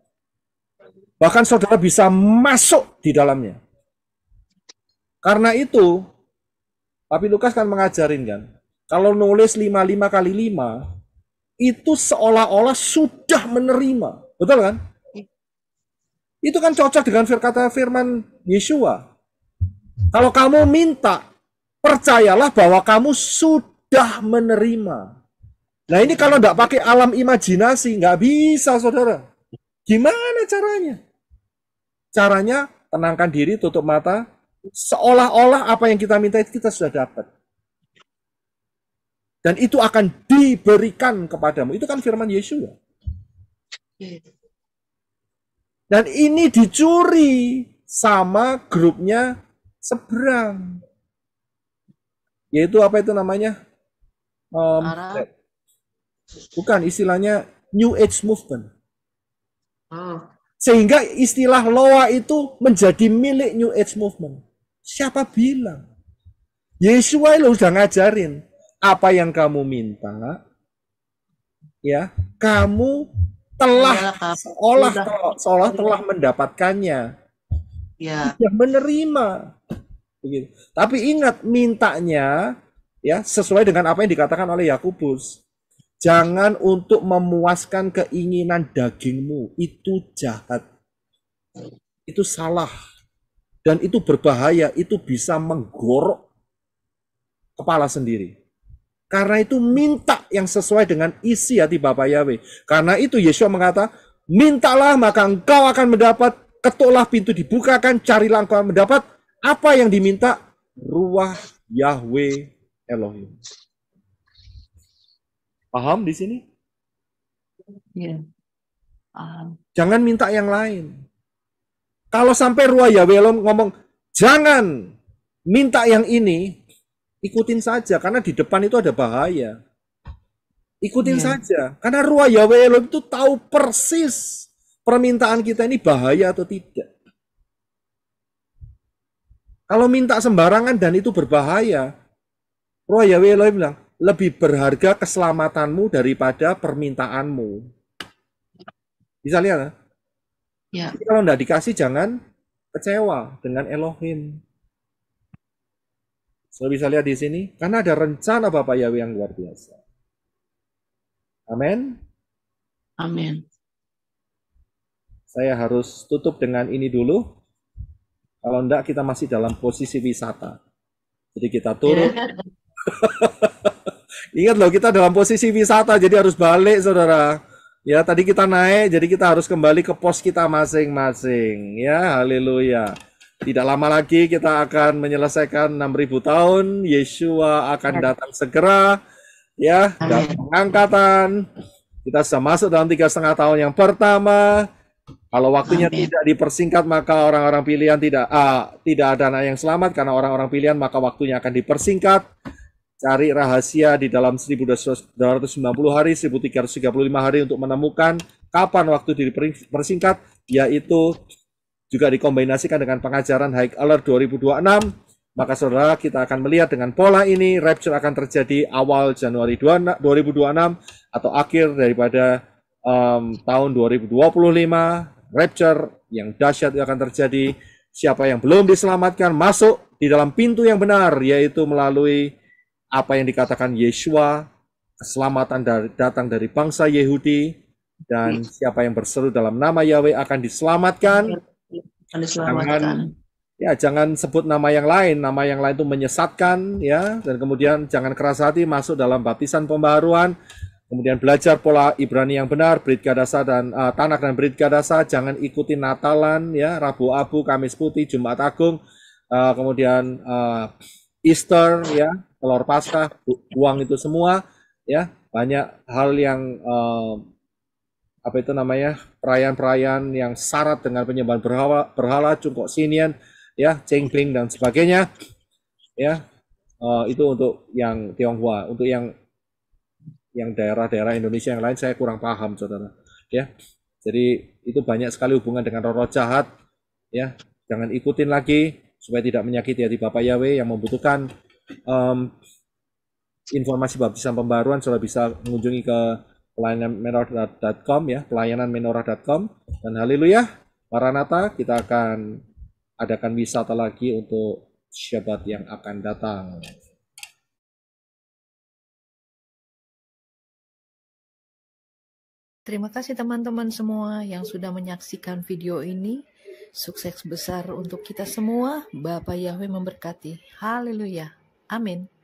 Bahkan saudara bisa masuk di dalamnya. Karena itu, tapi Lukas kan mengajarin kan, kalau nulis 55 kali 5, itu seolah-olah sudah menerima. Betul kan? Iya. Itu kan cocok dengan kata firman Yeshua kalau kamu minta, percayalah bahwa kamu sudah menerima. Nah ini kalau nggak pakai alam imajinasi, nggak bisa saudara. Gimana caranya? Caranya tenangkan diri, tutup mata, seolah-olah apa yang kita minta itu kita sudah dapat. Dan itu akan diberikan kepadamu. Itu kan firman Yesus. Dan ini dicuri sama grupnya seberang yaitu apa itu namanya um, bukan istilahnya New Age Movement hmm. sehingga istilah Loa itu menjadi milik New Age Movement siapa bilang Yesus lo udah ngajarin apa yang kamu minta ya kamu telah iya, seolah telah, seolah telah mendapatkannya ya. sudah menerima Begitu. Tapi ingat mintanya ya sesuai dengan apa yang dikatakan oleh Yakobus. Jangan untuk memuaskan keinginan dagingmu, itu jahat. Itu salah. Dan itu berbahaya, itu bisa menggorok kepala sendiri. Karena itu minta yang sesuai dengan isi hati Bapak Yahweh. Karena itu Yesus mengata, mintalah maka engkau akan mendapat, Ketuklah pintu dibukakan, carilah engkau akan mendapat, apa yang diminta? Ruah Yahweh Elohim. Paham di sini? Ya, paham. Jangan minta yang lain. Kalau sampai Ruah Yahweh Elohim ngomong, jangan minta yang ini, ikutin saja. Karena di depan itu ada bahaya. Ikutin yeah. saja. Karena Ruah Yahweh Elohim itu tahu persis permintaan kita ini bahaya atau tidak. Kalau minta sembarangan dan itu berbahaya, Roh Yahweh Elohim bilang, lebih berharga keselamatanmu daripada permintaanmu. Bisa lihat? Ya. Jadi kalau tidak dikasih jangan kecewa dengan Elohim. So bisa lihat di sini, karena ada rencana Bapak Yahweh yang luar biasa. Amin. Amin. Saya harus tutup dengan ini dulu. Kalau enggak kita masih dalam posisi wisata. Jadi kita turun. <laughs> Ingat loh kita dalam posisi wisata jadi harus balik saudara. Ya tadi kita naik jadi kita harus kembali ke pos kita masing-masing. Ya haleluya. Tidak lama lagi kita akan menyelesaikan 6000 tahun. Yeshua akan ya. datang segera. Ya, dan pengangkatan. Kita sudah masuk dalam tiga setengah tahun yang pertama kalau waktunya Amin. tidak dipersingkat maka orang-orang pilihan tidak ah, tidak ada anak yang selamat karena orang-orang pilihan maka waktunya akan dipersingkat. Cari rahasia di dalam 1290 hari, 1335 hari untuk menemukan kapan waktu dipersingkat yaitu juga dikombinasikan dengan pengajaran High Alert 2026 maka saudara kita akan melihat dengan pola ini rapture akan terjadi awal Januari 2026 atau akhir daripada um, tahun 2025 rapture yang dahsyat akan terjadi. Siapa yang belum diselamatkan masuk di dalam pintu yang benar yaitu melalui apa yang dikatakan Yeshua, keselamatan dari, datang dari bangsa Yahudi dan hmm. siapa yang berseru dalam nama Yahweh akan diselamatkan. Jangan, ya jangan sebut nama yang lain, nama yang lain itu menyesatkan ya dan kemudian jangan keras hati masuk dalam baptisan pembaruan. Kemudian belajar pola Ibrani yang benar, Brit Gadasa dan uh, Tanak dan Brit Gadasa. Jangan ikuti Natalan, ya Rabu Abu, Kamis Putih, Jumat Agung. Uh, kemudian uh, Easter, ya telur Paskah, uang itu semua, ya banyak hal yang uh, apa itu namanya perayaan-perayaan yang syarat dengan penyembahan berhala, berhala cungkok sinian, ya cengkling dan sebagainya, ya uh, itu untuk yang Tionghoa, untuk yang yang daerah-daerah Indonesia yang lain saya kurang paham saudara ya jadi itu banyak sekali hubungan dengan roh-roh jahat ya jangan ikutin lagi supaya tidak menyakiti hati Bapak Yahweh yang membutuhkan um, informasi baptisan pembaruan sudah bisa mengunjungi ke pelayananmenorah.com ya pelayananmenorah.com dan haleluya Maranatha kita akan adakan wisata lagi untuk Syabat yang akan datang. Terima kasih teman-teman semua yang sudah menyaksikan video ini. Sukses besar untuk kita semua. Bapak Yahweh memberkati. Haleluya. Amin.